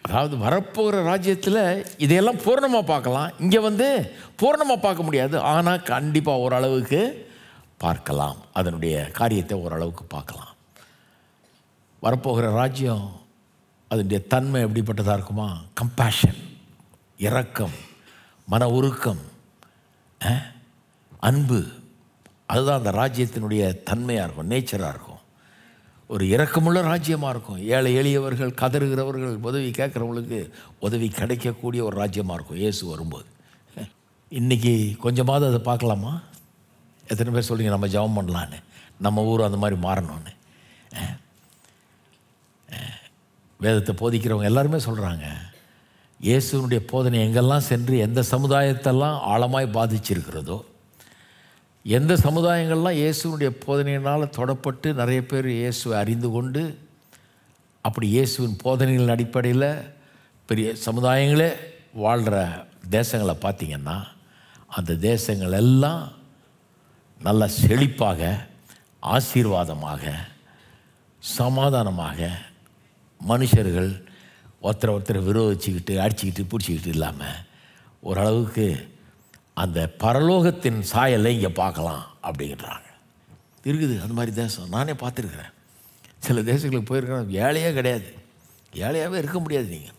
அதாவது வரப்போகிற ராஜ்யத்தில் இதையெல்லாம் பூர்ணமாக பார்க்கலாம் இங்கே வந்து பூர்ணமாக பார்க்க முடியாது ஆனால் கண்டிப்பாக ஓரளவுக்கு பார்க்கலாம் அதனுடைய காரியத்தை ஓரளவுக்கு பார்க்கலாம் வரப்போகிற ராஜ்யம் அதனுடைய தன்மை எப்படிப்பட்டதாக இருக்குமா கம்பேஷன் இரக்கம் மன உருக்கம் அன்பு அதுதான் அந்த ராஜ்யத்தினுடைய தன்மையாக இருக்கும் நேச்சராக இருக்கும் ஒரு இறக்கமுள்ள ராஜ்யமாக இருக்கும் ஏழை எளியவர்கள் கதறுகிறவர்கள் உதவி கேட்குறவங்களுக்கு உதவி கிடைக்கக்கூடிய ஒரு ராஜ்யமாக இருக்கும் இயேசு வரும்போது இன்றைக்கி கொஞ்சமாவது அதை பார்க்கலாமா எத்தனை பேர் சொல்லுங்க நம்ம ஜபம் பண்ணலான்னு நம்ம ஊர் அந்த மாதிரி மாறணும்னு வேதத்தை போதிக்கிறவங்க எல்லாருமே சொல்கிறாங்க இயேசுனுடைய போதனை எங்கெல்லாம் சென்று எந்த சமுதாயத்தெல்லாம் ஆழமாய் பாதிச்சிருக்கிறதோ எந்த சமுதாயங்கள்லாம் இயேசுனுடைய போதனையினால் தொடப்பட்டு நிறைய பேர் இயேசுவை அறிந்து கொண்டு அப்படி இயேசுவின் போதனைகளின் அடிப்படையில் பெரிய சமுதாயங்களே வாழ்கிற தேசங்களை பார்த்திங்கன்னா அந்த தேசங்கள் எல்லாம் நல்ல செழிப்பாக ஆசீர்வாதமாக சமாதானமாக மனுஷர்கள் ஒருத்தரை ஒருத்தரை விரோதிச்சுக்கிட்டு அடிச்சுக்கிட்டு பிடிச்சிக்கிட்டு இல்லாமல் ஓரளவுக்கு அந்த பரலோகத்தின் சாயலை இங்கே பார்க்கலாம் அப்படிங்கிறாங்க இருக்குது அந்த மாதிரி தேசம் நானே பார்த்துருக்குறேன் சில தேசங்களுக்கு போயிருக்கிறேன் ஏழையே கிடையாது ஏழையாகவே இருக்க முடியாது நீங்கள்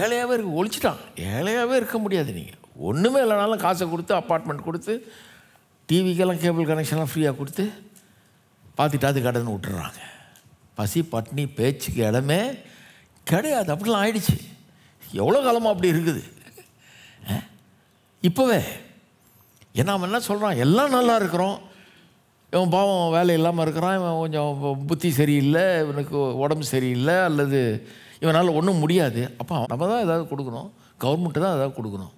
ஏழையாகவே இருக்க ஒழிச்சிட்டான் ஏழையாகவே இருக்க முடியாது நீங்கள் ஒன்றுமே இல்லைனாலும் காசை கொடுத்து அப்பார்ட்மெண்ட் கொடுத்து டிவிக்கெல்லாம் கேபிள் கனெக்ஷன்லாம் ஃப்ரீயாக கொடுத்து பார்த்துட்டு அது கடன் விட்டுறாங்க பசி பட்னி பேச்சுக்கு இடமே கிடையாது அப்படிலாம் ஆயிடுச்சு எவ்வளோ காலமாக அப்படி இருக்குது இப்போவே ஏன்னா அவன் என்ன சொல்கிறான் எல்லாம் நல்லா இருக்கிறோம் இவன் பாவம் வேலை இல்லாமல் இருக்கிறான் இவன் கொஞ்சம் புத்தி சரியில்லை இவனுக்கு உடம்பு சரியில்லை அல்லது இவனால் ஒன்றும் முடியாது அப்போ நம்ம தான் ஏதாவது கொடுக்கணும் கவர்மெண்ட்டு தான் ஏதாவது கொடுக்கணும்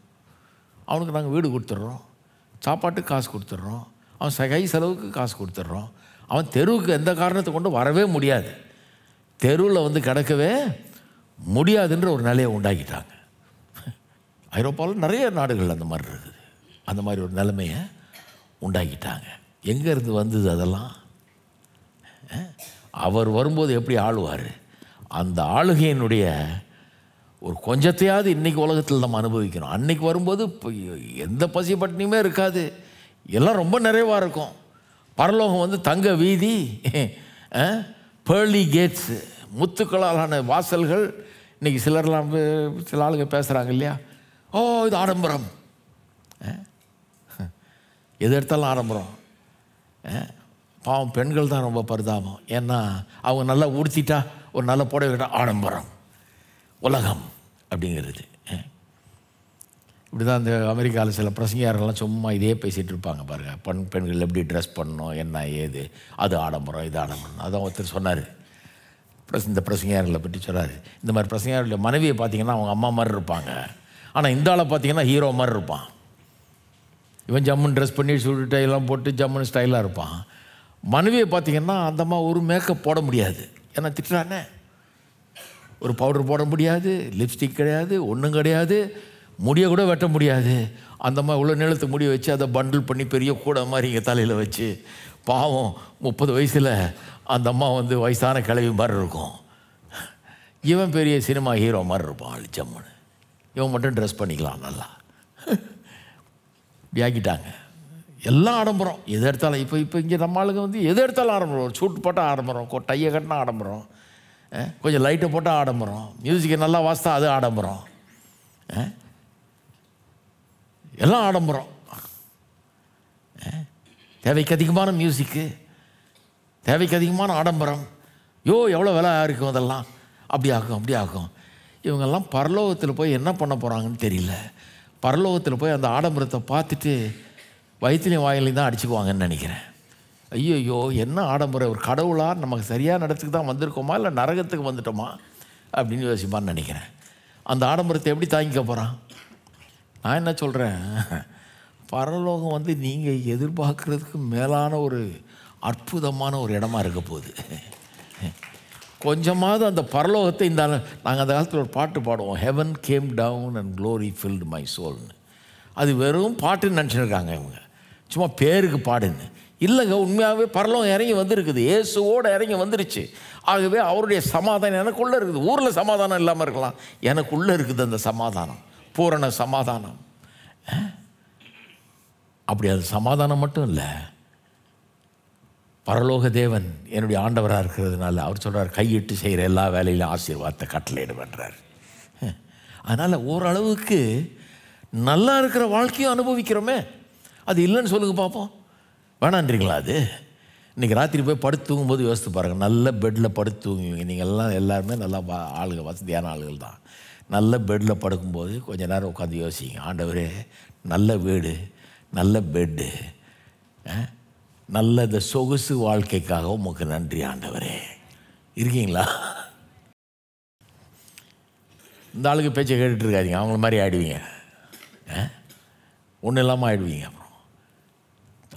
அவனுக்கு நாங்கள் வீடு கொடுத்துட்றோம் சாப்பாட்டுக்கு காசு கொடுத்துட்றோம் அவன் சகை செலவுக்கு காசு கொடுத்துட்றோம் அவன் தெருவுக்கு எந்த காரணத்தை கொண்டு வரவே முடியாது தெருவில் வந்து கிடக்கவே முடியாதுன்ற ஒரு நிலையை உண்டாக்கிட்டாங்க ஐரோப்பாவில் நிறைய நாடுகள் அந்த மாதிரி இருக்குது அந்த மாதிரி ஒரு நிலைமையை உண்டாக்கிட்டாங்க எங்கேருந்து வந்தது அதெல்லாம் அவர் வரும்போது எப்படி ஆளுவார் அந்த ஆளுகையினுடைய ஒரு கொஞ்சத்தையாவது இன்றைக்கி உலகத்தில் நம்ம அனுபவிக்கணும் அன்றைக்கி வரும்போது எந்த பசி பட்டினியுமே இருக்காது எல்லாம் ரொம்ப நிறைவாக இருக்கும் பரலோகம் வந்து தங்க வீதி பேர்லி கேட்ஸு முத்துக்களாலான வாசல்கள் இன்றைக்கி சிலர்லாம் சில ஆளுங்க பேசுகிறாங்க இல்லையா ஓ இது ஆடம்பரம் (laughs) எது எடுத்தாலும் ஆடம்பரம் பாவம் பெண்கள் தான் ரொம்ப பரிதாபம் ஏன்னா அவங்க நல்லா உடுத்திட்டா ஒரு நல்ல புடவை கிட்ட ஆடம்பரம் உலகம் அப்படிங்கிறது இப்படி தான் இந்த அமெரிக்காவில் சில பிரசங்கியாரெல்லாம் சும்மா இதே பேசிகிட்டு இருப்பாங்க பாருங்கள் பெண் பெண்கள் எப்படி ட்ரெஸ் பண்ணணும் என்ன ஏது அது ஆடம்பரம் இது ஆடம்பரம் அதான் ஒருத்தர் சொன்னார் இந்த பிரசங்கியார்களை பற்றி சொன்னார் இந்த மாதிரி பிரசங்கியாருடைய மனைவியை பார்த்தீங்கன்னா அவங்க அம்மா மாதிரி இருப்பாங்க ஆனால் இந்த ஆளை பார்த்தீங்கன்னா ஹீரோ மாதிரி இருப்பான் இவன் ஜம்முன் ட்ரெஸ் பண்ணி சுருட்டை எல்லாம் போட்டு ஜம்முன் ஸ்டைலாக இருப்பான் மனைவியை பார்த்தீங்கன்னா அந்தம்மா ஒரு மேக்கப் போட முடியாது ஏன்னா திட்டுறானே ஒரு பவுடர் போட முடியாது லிப்ஸ்டிக் கிடையாது ஒன்றும் கிடையாது முடியை கூட வெட்ட முடியாது அந்த மாதிரி இவ்வளோ நிலத்து முடிய வச்சு அதை பண்டில் பண்ணி பெரிய கூடை மாதிரி இங்கே தலையில் வச்சு பாவம் முப்பது வயசில் அந்த அம்மா வந்து வயசான கிளவி மாதிரி இருக்கும் இவன் பெரிய சினிமா ஹீரோ மாதிரி இருப்பான் ஜம்முன்னு இவன் மட்டும் ட்ரெஸ் பண்ணிக்கலாம் நல்லா வியாக்கிட்டாங்க எல்லாம் ஆடம்பரம் எது எடுத்தாலும் இப்போ இப்போ இங்கே நம்ம ஆளுங்க வந்து எது எடுத்தாலும் ஆடம்பரம் சூட் போட்டால் ஆடம்பரம் டையை கட்டினா ஆடம்பரம் கொஞ்சம் லைட்டை போட்டால் ஆடம்பரம் மியூசிக்கை நல்லா வாசித்தா அது ஆடம்பரம் எல்லாம் ஆடம்பரம் தேவைக்கு அதிகமான மியூசிக்கு தேவைக்கு அதிகமான ஆடம்பரம் யோ எவ்வளோ விலை இருக்கும் அதெல்லாம் அப்படி ஆகும் அப்படி ஆகும் இவங்கெல்லாம் பரலோகத்தில் போய் என்ன பண்ண போகிறாங்கன்னு தெரியல பரலோகத்தில் போய் அந்த ஆடம்பரத்தை பார்த்துட்டு வயிற்றுலையும் வாயிலையும் தான் அடிச்சுக்குவாங்கன்னு நினைக்கிறேன் ஐயோ என்ன ஆடம்பரம் ஒரு கடவுளாக நமக்கு சரியான நடத்துக்கு தான் வந்திருக்கோமா இல்லை நரகத்துக்கு வந்துட்டோமா அப்படின்னு யோசிப்பான்னு நினைக்கிறேன் அந்த ஆடம்பரத்தை எப்படி தாங்கிக்க போகிறான் நான் என்ன சொல்கிறேன் பரலோகம் வந்து நீங்கள் எதிர்பார்க்குறதுக்கு மேலான ஒரு அற்புதமான ஒரு இடமா இருக்க போகுது கொஞ்சமாவது அந்த பரலோகத்தை இந்த நாங்கள் அந்த காலத்தில் ஒரு பாட்டு பாடுவோம் heaven came down and glory filled my சோல்னு அது வெறும் பாட்டுன்னு நினச்சிருக்காங்க இவங்க சும்மா பேருக்கு பாடுன்னு இல்லைங்க உண்மையாகவே பரலோகம் இறங்கி வந்திருக்குது இயேசுவோடு இறங்கி வந்துருச்சு ஆகவே அவருடைய சமாதானம் எனக்குள்ளே இருக்குது ஊரில் சமாதானம் இல்லாமல் இருக்கலாம் எனக்குள்ளே இருக்குது அந்த சமாதானம் பூரண சமாதானம் அப்படி அது சமாதானம் மட்டும் இல்லை பரலோக தேவன் என்னுடைய ஆண்டவராக இருக்கிறதுனால அவர் சொல்கிறார் கையிட்டு செய்கிற எல்லா வேலையிலும் ஆசீர்வாதத்தை பண்ணுறார் அதனால் ஓரளவுக்கு நல்லா இருக்கிற வாழ்க்கையும் அனுபவிக்கிறோமே அது இல்லைன்னு சொல்லுங்க பார்ப்போம் வேணான்றீங்களா அது இன்றைக்கி ராத்திரி போய் படுத்து தூங்கும்போது யோசித்து பாருங்கள் நல்ல பெட்டில் படுத்து தூங்குவீங்க நீங்கள் எல்லாம் எல்லாருமே நல்லா ஆளுங்க வசதியான ஆளுகள் தான் நல்ல பெட்டில் படுக்கும்போது கொஞ்சம் நேரம் உட்காந்து யோசிங்க ஆண்டவரே நல்ல வீடு நல்ல பெட்டு நல்ல இந்த சொகுசு வாழ்க்கைக்காக உமக்கு நன்றி ஆண்டவரே இருக்கீங்களா இந்த ஆளுக்கு பேச்சை கேட்டுட்ருக்காதீங்க அவங்கள மாதிரி ஆயிடுவீங்க ஒன்றும் இல்லாமல் ஆயிடுவீங்க அப்புறம்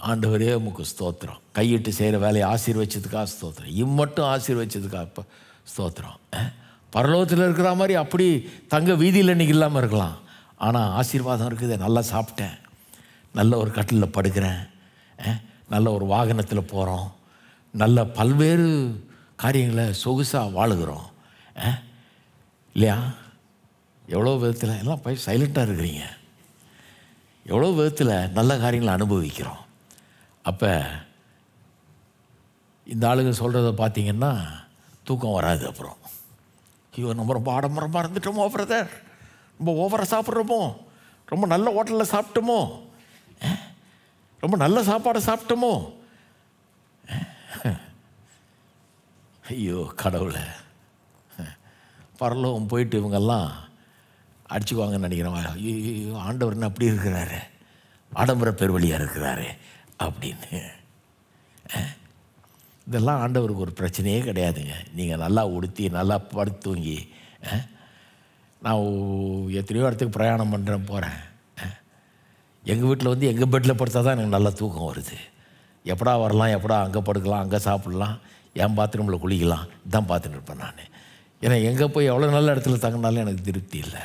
ஆண்டவரே உமக்கு ஸ்தோத்திரம் கையிட்டு செய்கிற வேலையை ஆசீர்வச்சதுக்காக ஸ்தோத்திரம் இம்மட்டும் ஆசீர்வச்சதுக்காக இப்போ ஸ்தோத்திரம் பரலோகத்தில் இருக்கிற மாதிரி அப்படி தங்க வீதியில் இன்றைக்கி இல்லாமல் இருக்கலாம் ஆனால் ஆசீர்வாதம் இருக்குது நல்லா சாப்பிட்டேன் நல்ல ஒரு கட்டிலில் படுக்கிறேன் நல்ல ஒரு வாகனத்தில் போகிறோம் நல்ல பல்வேறு காரியங்களை சொகுசாக வாழுகிறோம் இல்லையா எவ்வளோ விதத்தில் எல்லாம் போய் சைலண்ட்டாக இருக்கிறீங்க எவ்வளோ விதத்தில் நல்ல காரியங்களை அனுபவிக்கிறோம் அப்போ இந்த ஆளுங்க சொல்கிறத பார்த்தீங்கன்னா தூக்கம் வராது அப்புறம் ஐயோ நம்ம ரொம்ப ஆடம்பரமாக இருந்துட்டோமோ பிரதர் ரொம்ப ஓவராக சாப்பிட்றோமோ ரொம்ப நல்ல ஹோட்டலில் சாப்பிட்டோமோ ரொம்ப நல்ல சாப்பாடை சாப்பிட்டோமோ ஐயோ கடவுளை பரலோகம் போயிட்டு இவங்கெல்லாம் அடிச்சுக்குவாங்கன்னு நினைக்கிறவங்க ஐயோ ஆண்டவர்னு அப்படி இருக்கிறாரு ஆடம்பர பெருவழியாக இருக்கிறாரு அப்படின்னு இதெல்லாம் ஆண்டவருக்கு ஒரு பிரச்சனையே கிடையாதுங்க நீங்கள் நல்லா உடுத்தி நல்லா படுத்து தூங்கி நான் எத்தனையோ இடத்துக்கு பிரயாணம் பண்ணுறேன் போகிறேன் எங்கள் வீட்டில் வந்து எங்கள் பெட்டில் படுத்தால் தான் எனக்கு நல்லா தூக்கம் வருது எப்படா வரலாம் எப்படா அங்கே படுக்கலாம் அங்கே சாப்பிட்லாம் என் பாத்ரூமில் குளிக்கலாம் இதான் பார்த்துட்டு இருப்பேன் நான் ஏன்னா எங்கே போய் எவ்வளோ நல்ல இடத்துல தங்கினாலும் எனக்கு திருப்தி இல்லை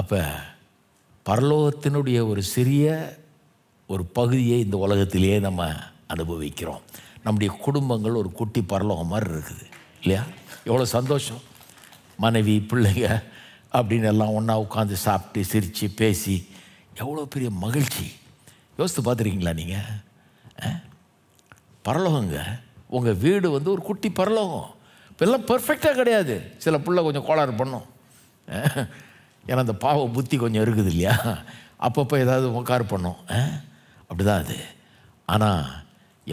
அப்போ பரலோகத்தினுடைய ஒரு சிறிய ஒரு பகுதியை இந்த உலகத்திலேயே நம்ம அனுபவிக்கிறோம் நம்முடைய குடும்பங்கள் ஒரு குட்டி பரலோகம் மாதிரி இருக்குது இல்லையா எவ்வளோ சந்தோஷம் மனைவி பிள்ளைங்க அப்படின்னு எல்லாம் ஒன்றா உட்காந்து சாப்பிட்டு சிரித்து பேசி எவ்வளோ பெரிய மகிழ்ச்சி யோசித்து பார்த்துருக்கீங்களா நீங்கள் பரலோகங்க உங்கள் வீடு வந்து ஒரு குட்டி பரலோகம் இப்போல்லாம் பர்ஃபெக்டாக கிடையாது சில பிள்ளை கொஞ்சம் கோளாறு பண்ணும் ஏன்னா அந்த பாவ புத்தி கொஞ்சம் இருக்குது இல்லையா அப்பப்போ ஏதாவது உக்கார் பண்ணும் அப்படி தான் அது ஆனால்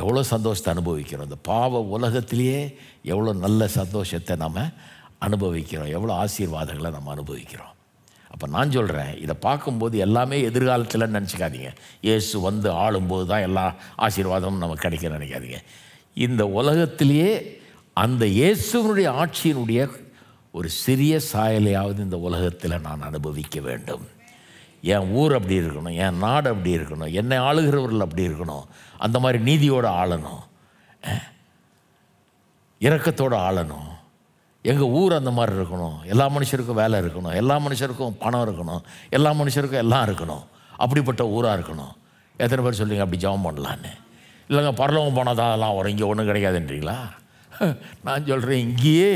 எவ்வளோ சந்தோஷத்தை அனுபவிக்கிறோம் அந்த பாவ உலகத்திலேயே எவ்வளோ நல்ல சந்தோஷத்தை நம்ம அனுபவிக்கிறோம் எவ்வளோ ஆசீர்வாதங்களை நம்ம அனுபவிக்கிறோம் அப்போ நான் சொல்கிறேன் இதை பார்க்கும்போது எல்லாமே எதிர்காலத்தில் நினச்சிக்காதீங்க இயேசு வந்து ஆளும்போது தான் எல்லா ஆசீர்வாதமும் நமக்கு கிடைக்க நினைக்காதீங்க இந்த உலகத்திலேயே அந்த இயேசுனுடைய ஆட்சியினுடைய ஒரு சிறிய சாயலையாவது இந்த உலகத்தில் நான் அனுபவிக்க வேண்டும் என் ஊர் அப்படி இருக்கணும் என் நாடு அப்படி இருக்கணும் என்னை ஆளுகிறவர்கள் அப்படி இருக்கணும் அந்த மாதிரி நீதியோடு ஆளணும் இரக்கத்தோடு ஆளணும் எங்கள் ஊர் அந்த மாதிரி இருக்கணும் எல்லா மனுஷருக்கும் வேலை இருக்கணும் எல்லா மனுஷருக்கும் பணம் இருக்கணும் எல்லா மனுஷருக்கும் எல்லாம் இருக்கணும் அப்படிப்பட்ட ஊராக இருக்கணும் எத்தனை பேர் சொல்லுங்க அப்படி ஜபம் பண்ணலான்னு இல்லைங்க பரலவம் போனால் தான் அதெல்லாம் வரும் இங்கே ஒன்றும் கிடையாதுன்றீங்களா (laughs) நான் சொல்கிறேன் இங்கேயே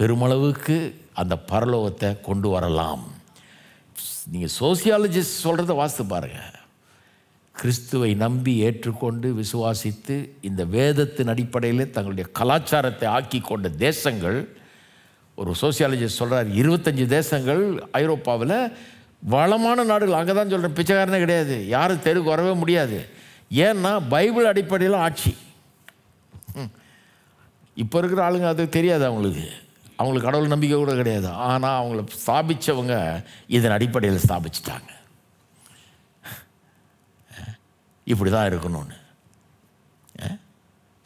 பெருமளவுக்கு அந்த பரலோகத்தை கொண்டு வரலாம் நீங்கள் சோசியாலஜிஸ்ட் சொல்கிறத வாசித்து பாருங்கள் கிறிஸ்துவை நம்பி ஏற்றுக்கொண்டு விசுவாசித்து இந்த வேதத்தின் அடிப்படையில் தங்களுடைய கலாச்சாரத்தை ஆக்கி கொண்ட தேசங்கள் ஒரு சோசியாலஜிஸ்ட் சொல்கிறார் இருபத்தஞ்சி தேசங்கள் ஐரோப்பாவில் வளமான நாடுகள் அங்கே தான் சொல்கிறேன் பிச்சைக்காரனே கிடையாது யாரும் தெருக்கு வரவே முடியாது ஏன்னா பைபிள் அடிப்படையில் ஆட்சி இப்போ இருக்கிற ஆளுங்க அது தெரியாது அவங்களுக்கு அவங்களுக்கு கடவுள் நம்பிக்கை கூட கிடையாது ஆனால் அவங்கள ஸ்தாபித்தவங்க இதன் அடிப்படையில் ஸ்தாபிச்சிட்டாங்க இப்படி தான் இருக்கணும்னு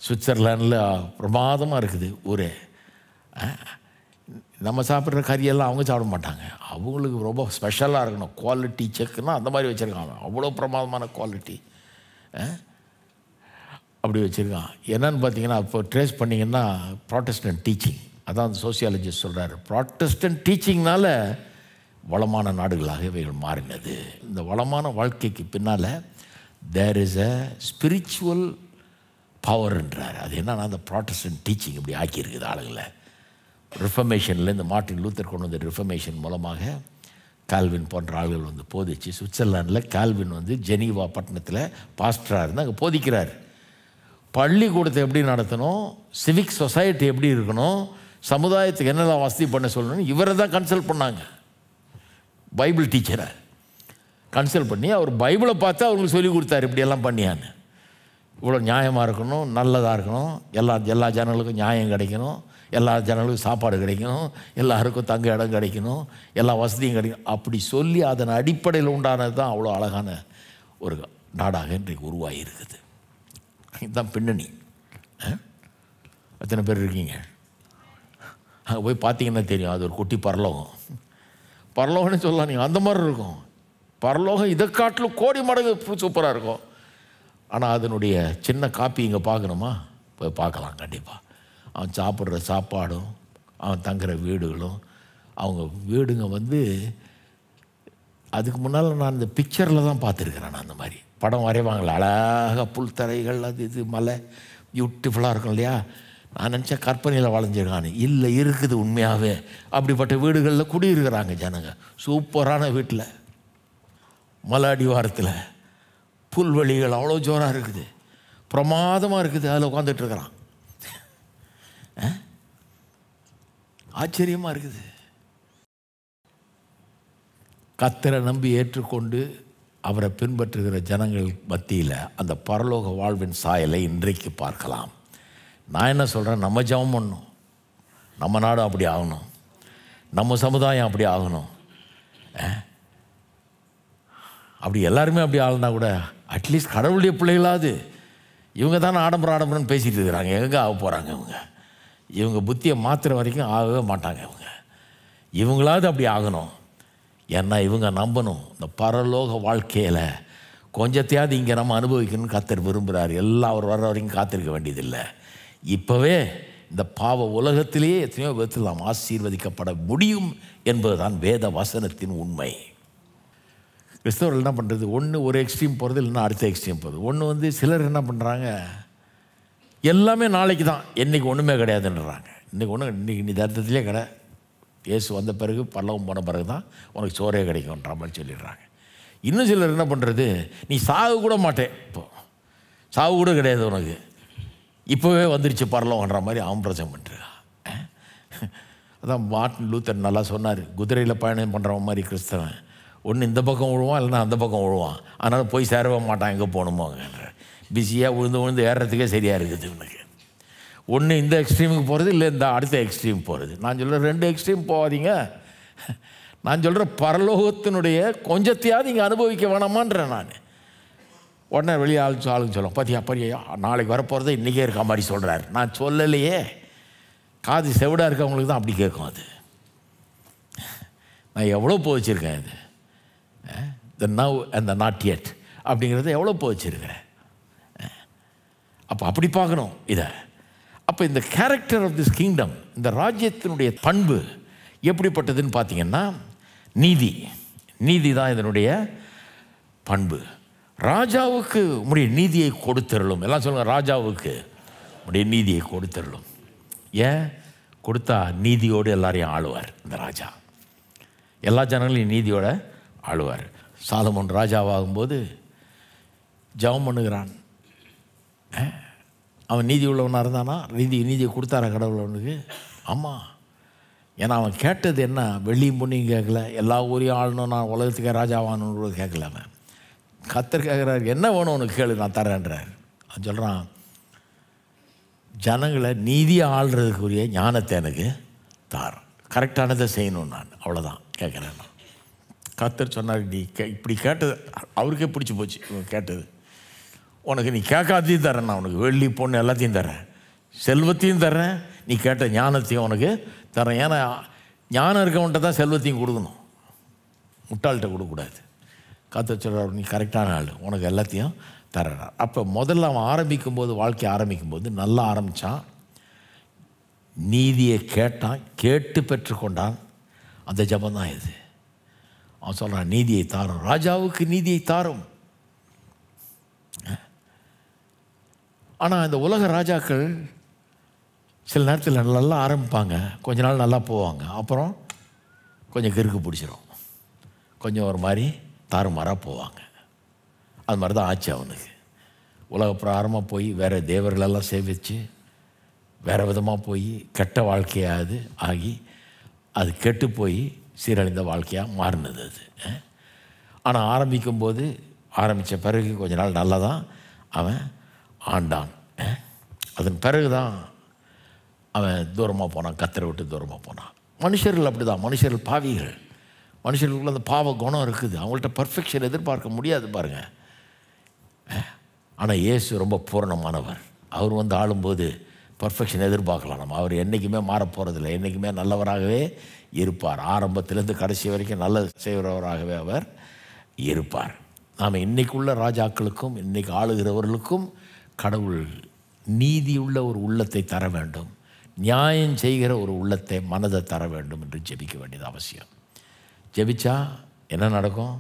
சுவிட்சர்லாண்டில் பிரமாதமாக இருக்குது ஊரே நம்ம சாப்பிட்ற கறியெல்லாம் அவங்க சாப்பிட மாட்டாங்க அவங்களுக்கு ரொம்ப ஸ்பெஷலாக இருக்கணும் குவாலிட்டி செக்குன்னா அந்த மாதிரி வச்சுருக்காங்க அவ்வளோ பிரமாதமான குவாலிட்டி அப்படி வச்சுருக்கான் என்னென்னு பார்த்தீங்கன்னா இப்போ ட்ரேஸ் பண்ணிங்கன்னா ப்ராட்டஸ்டன்ட் டீச்சிங் அதான் அந்த சோசியாலஜிஸ்ட் சொல்கிறார் ப்ராட்டஸ்டன்ட் டீச்சிங்னால் வளமான நாடுகளாக இவைகள் மாறினது இந்த வளமான வாழ்க்கைக்கு பின்னால் தேர் இஸ் அ ஸ்பிரிச்சுவல் பவர்ன்றார் அது என்னன்னா அந்த ப்ராட்டஸ்டன்ட் டீச்சிங் இப்படி ஆக்கியிருக்குது ஆளுங்களை ரிஃபர்மேஷனில் இந்த மார்ட்டின் லூத்தர் கொண்டு வந்த ரிஃபர்மேஷன் மூலமாக கால்வின் போன்ற ஆளுகள் வந்து போதிச்சு சுவிட்சர்லாண்டில் கால்வின் வந்து ஜெனீவா பட்டணத்தில் பாஸ்டராக இருந்து அங்கே போதிக்கிறார் பள்ளிக்கூடத்தை எப்படி நடத்தணும் சிவிக் சொசைட்டி எப்படி இருக்கணும் சமுதாயத்துக்கு என்னெல்லாம் வசதி பண்ண சொல்லணும்னு இவரை தான் கன்சல்ட் பண்ணாங்க பைபிள் டீச்சராக கன்சல்ட் பண்ணி அவர் பைபிளை பார்த்து அவங்களுக்கு சொல்லி கொடுத்தாரு இப்படியெல்லாம் பண்ணியான்னு இவ்வளோ நியாயமாக இருக்கணும் நல்லதாக இருக்கணும் எல்லா எல்லா ஜனங்களுக்கும் நியாயம் கிடைக்கணும் எல்லா ஜனங்களுக்கும் சாப்பாடு கிடைக்கணும் எல்லாருக்கும் தங்க இடம் கிடைக்கணும் எல்லா வசதியும் கிடைக்கணும் அப்படி சொல்லி அதன் அடிப்படையில் உண்டானது தான் அவ்வளோ அழகான ஒரு நாடாக இன்றைக்கு உருவாகி இருக்குது இதுதான் பின்னணி எத்தனை பேர் இருக்கீங்க அங்கே போய் பார்த்தீங்கன்னா தெரியும் அது ஒரு குட்டி பரலோகம் பரலோகன்னு சொல்லலாம் நீங்கள் அந்த மாதிரி இருக்கும் பரலோகம் இதை காட்டிலும் கோடி மடங்கு சூப்பராக இருக்கும் ஆனால் அதனுடைய சின்ன காப்பி இங்கே பார்க்கணுமா போய் பார்க்கலாம் கண்டிப்பாக அவன் சாப்பிட்ற சாப்பாடும் அவன் தங்குற வீடுகளும் அவங்க வீடுங்க வந்து அதுக்கு முன்னால் நான் இந்த பிக்சரில் தான் பார்த்துருக்குறேன் நான் அந்த மாதிரி படம் வரைவாங்களே அழகாக புல்தரைகள் அது இது மலை பியூட்டிஃபுல்லாக இருக்கும் இல்லையா நான் நினச்சா கற்பனையில் வளைஞ்சிருக்கானு இல்லை இருக்குது உண்மையாகவே அப்படிப்பட்ட வீடுகளில் குடியிருக்கிறாங்க ஜனங்க சூப்பரான வீட்டில் மலை அடிவாரத்தில் புல்வெளிகள் அவ்வளோ ஜோராக இருக்குது பிரமாதமாக இருக்குது அதில் உட்காந்துட்டுருக்குறான் ஆச்சரியமாக இருக்குது கத்தரை நம்பி ஏற்றுக்கொண்டு அவரை பின்பற்றுகிற ஜனங்கள் மத்தியில் அந்த பரலோக வாழ்வின் சாயலை இன்றைக்கு பார்க்கலாம் நான் என்ன சொல்கிறேன் நம்ம ஜபம் பண்ணும் நம்ம நாடும் அப்படி ஆகணும் நம்ம சமுதாயம் அப்படி ஆகணும் அப்படி எல்லாருமே அப்படி ஆளுனா கூட அட்லீஸ்ட் கடவுளுடைய பிள்ளைகளாவது இவங்க தானே ஆடம்பரம் ஆடம்பரம்னு பேசிகிட்டு இருக்கிறாங்க எங்கே ஆக போகிறாங்க இவங்க இவங்க புத்தியை மாற்றுற வரைக்கும் ஆகவே மாட்டாங்க இவங்க இவங்களாவது அப்படி ஆகணும் ஏன்னா இவங்க நம்பணும் இந்த பரலோக வாழ்க்கையில் கொஞ்சத்தையாவது இங்கே நம்ம அனுபவிக்கணும்னு காத்திரு விரும்புகிறார் எல்லாம் அவர் வர்ற வரைக்கும் காத்திருக்க வேண்டியதில்லை இப்போவே இந்த பாவ உலகத்திலேயே எத்தனையோ விதத்தில் நாம் ஆசீர்வதிக்கப்பட முடியும் என்பதுதான் வேத வசனத்தின் உண்மை கிறிஸ்தவர்கள் என்ன பண்ணுறது ஒன்று ஒரு எக்ஸ்ட்ரீம் போகிறது இல்லைனா அடுத்த எக்ஸ்ட்ரீம் போகுது ஒன்று வந்து சிலர் என்ன பண்ணுறாங்க எல்லாமே நாளைக்கு தான் என்றைக்கு ஒன்றுமே கிடையாதுன்றாங்க இன்றைக்கி ஒன்று இன்றைக்கி நீ தர்த்தத்திலே ஏசு வந்த பிறகு பல்லவம் போன பிறகு தான் உனக்கு சோறே கிடைக்கும்ன்ற மாதிரி சொல்லிடுறாங்க இன்னும் சிலர் என்ன பண்ணுறது நீ சாகு கூட மாட்டேன் இப்போ சாகு கூட கிடையாது உனக்கு இப்போவே வந்துருச்சு பரலோன்ற மாதிரி ஆம்பிரசம் பண்ணுறான் அதான் மார்ட்டின் லூத்தர் நல்லா சொன்னார் குதிரையில் பயணம் பண்ணுறவன் மாதிரி கிறிஸ்தவன் ஒன்று இந்த பக்கம் விழுவான் இல்லைன்னா அந்த பக்கம் விழுவான் அதனால் போய் சேரவே மாட்டான் எங்கே போகணுமோங்கிற பிஸியாக விழுந்து விழுந்து ஏறுறதுக்கே சரியாக இருக்குது இவனுக்கு ஒன்று இந்த எக்ஸ்ட்ரீமுக்கு போகிறது இல்லை இந்த அடுத்த எக்ஸ்ட்ரீம் போகிறது நான் சொல்கிறேன் ரெண்டு எக்ஸ்ட்ரீம் போகாதீங்க நான் சொல்கிற பரலோகத்தினுடைய கொஞ்சத்தையாவது இங்கே அனுபவிக்க வேணாமான்றேன் நான் உடனே வெளியே ஆள் ஆளுங்க சொல்லுவோம் பார்த்தியா பரியா நாளைக்கு வரப்போகிறத இன்றைக்கே இருக்க மாதிரி சொல்கிறாரு நான் சொல்லலையே காது செவிடாக இருக்கவங்களுக்கு தான் அப்படி கேட்கும் அது நான் எவ்வளோ போதிச்சிருக்கேன் இது the now and the not yet அப்படிங்கிறத எவ்வளோ போச்சிருக்கிறேன் அப்போ அப்படி பார்க்கணும் இதை அப்போ இந்த கேரக்டர் ஆஃப் திஸ் கிங்டம் இந்த ராஜ்யத்தினுடைய பண்பு எப்படிப்பட்டதுன்னு பார்த்தீங்கன்னா நீதி நீதி தான் இதனுடைய பண்பு ராஜாவுக்கு உடைய நீதியை கொடுத்துடலும் எல்லாம் சொல்லுங்கள் ராஜாவுக்கு உடைய நீதியை கொடுத்துடலும் ஏன் கொடுத்தா நீதியோடு எல்லாரையும் ஆளுவார் இந்த ராஜா எல்லா ஜனங்களையும் நீதியோட ஆளுவார் சாதமோன் ராஜாவாகும்போது ஜபம் பண்ணுகிறான் அவன் நீதி உள்ளவனாக இருந்தானா நீதி நீதியை கொடுத்தாரா கடவுள் அவனுக்கு ஆமாம் ஏன்னா அவன் கேட்டது என்ன வெள்ளியும் பொண்ணையும் கேட்கல எல்லா ஊரையும் ஆளணும் நான் உலகத்துக்கே ராஜாவானுன்றது கேட்கல அவன் கத்தர் கேட்குறாரு என்ன வேணும் உனக்கு கேளு நான் தரேன்றார் அவன் சொல்கிறான் ஜனங்களை நீதியாக ஆள்றதுக்குரிய ஞானத்தை எனக்கு தார் கரெக்டானதை செய்யணும் நான் அவ்வளோதான் கேட்குறேன் நான் கத்தர் சொன்னார் நீ கே இப்படி கேட்டது அவருக்கே பிடிச்சி போச்சு இவங்க கேட்டது உனக்கு நீ கேட்காதையும் தரேன் நான் உனக்கு வெள்ளி பொண்ணு எல்லாத்தையும் தரேன் செல்வத்தையும் தரேன் நீ கேட்ட ஞானத்தையும் உனக்கு தரேன் ஏன்னா ஞானம் இருக்கவன்ட்ட தான் செல்வத்தையும் கொடுக்கணும் முட்டாள்கிட்ட கொடுக்கக்கூடாது கத்த சொல்கிறார் நீ கரெக்டான ஆள் உனக்கு எல்லாத்தையும் தர்றார் அப்போ முதல்ல அவன் ஆரம்பிக்கும் போது வாழ்க்கையை ஆரம்பிக்கும் போது நல்லா ஆரம்பித்தான் நீதியை கேட்டான் கேட்டு பெற்றுக்கொண்டான் அந்த ஜபந்தான் இது அவன் சொல்கிறான் நீதியை தாரும் ராஜாவுக்கு நீதியை தாரும் ஆனால் இந்த உலக ராஜாக்கள் சில நேரத்தில் நல்லா ஆரம்பிப்பாங்க கொஞ்ச நாள் நல்லா போவாங்க அப்புறம் கொஞ்சம் கிறுக்கு பிடிச்சிரும் கொஞ்சம் ஒரு மாதிரி தாறுமாறாக போவாங்க அது மாதிரி தான் ஆச்சு அவனுக்கு உலக பிராரமாக போய் வேறு தேவர்களெல்லாம் சேவித்து வேறு விதமாக போய் கெட்ட வாழ்க்கையாது ஆகி அது கெட்டு போய் சீரழிந்த வாழ்க்கையாக மாறினது அது ஆனால் ஆரம்பிக்கும் போது ஆரம்பித்த பிறகு கொஞ்ச நாள் நல்லா தான் அவன் ஆண்டான் அதன் பிறகு தான் அவன் தூரமாக போனான் கத்தரை விட்டு தூரமாக போனான் மனுஷர்கள் அப்படி தான் மனுஷர்கள் பாவிகள் மனுஷர்களுக்குள்ள அந்த பாவ குணம் இருக்குது அவங்கள்ட்ட பர்ஃபெக்ஷன் எதிர்பார்க்க முடியாது பாருங்கள் ஆனால் இயேசு ரொம்ப பூரணமானவர் அவர் வந்து ஆளும்போது பர்ஃபெக்ஷன் எதிர்பார்க்கலாம் நம்ம அவர் என்றைக்குமே மாறப்போகிறதில்ல என்றைக்குமே நல்லவராகவே இருப்பார் ஆரம்பத்திலேருந்து கடைசி வரைக்கும் நல்லது செய்கிறவராகவே அவர் இருப்பார் நாம் இன்றைக்குள்ள ராஜாக்களுக்கும் இன்றைக்கு ஆளுகிறவர்களுக்கும் கடவுள் நீதியுள்ள ஒரு உள்ளத்தை தர வேண்டும் நியாயம் செய்கிற ஒரு உள்ளத்தை மனதை தர வேண்டும் என்று ஜெபிக்க வேண்டியது அவசியம் ஜெபிச்சா என்ன நடக்கும்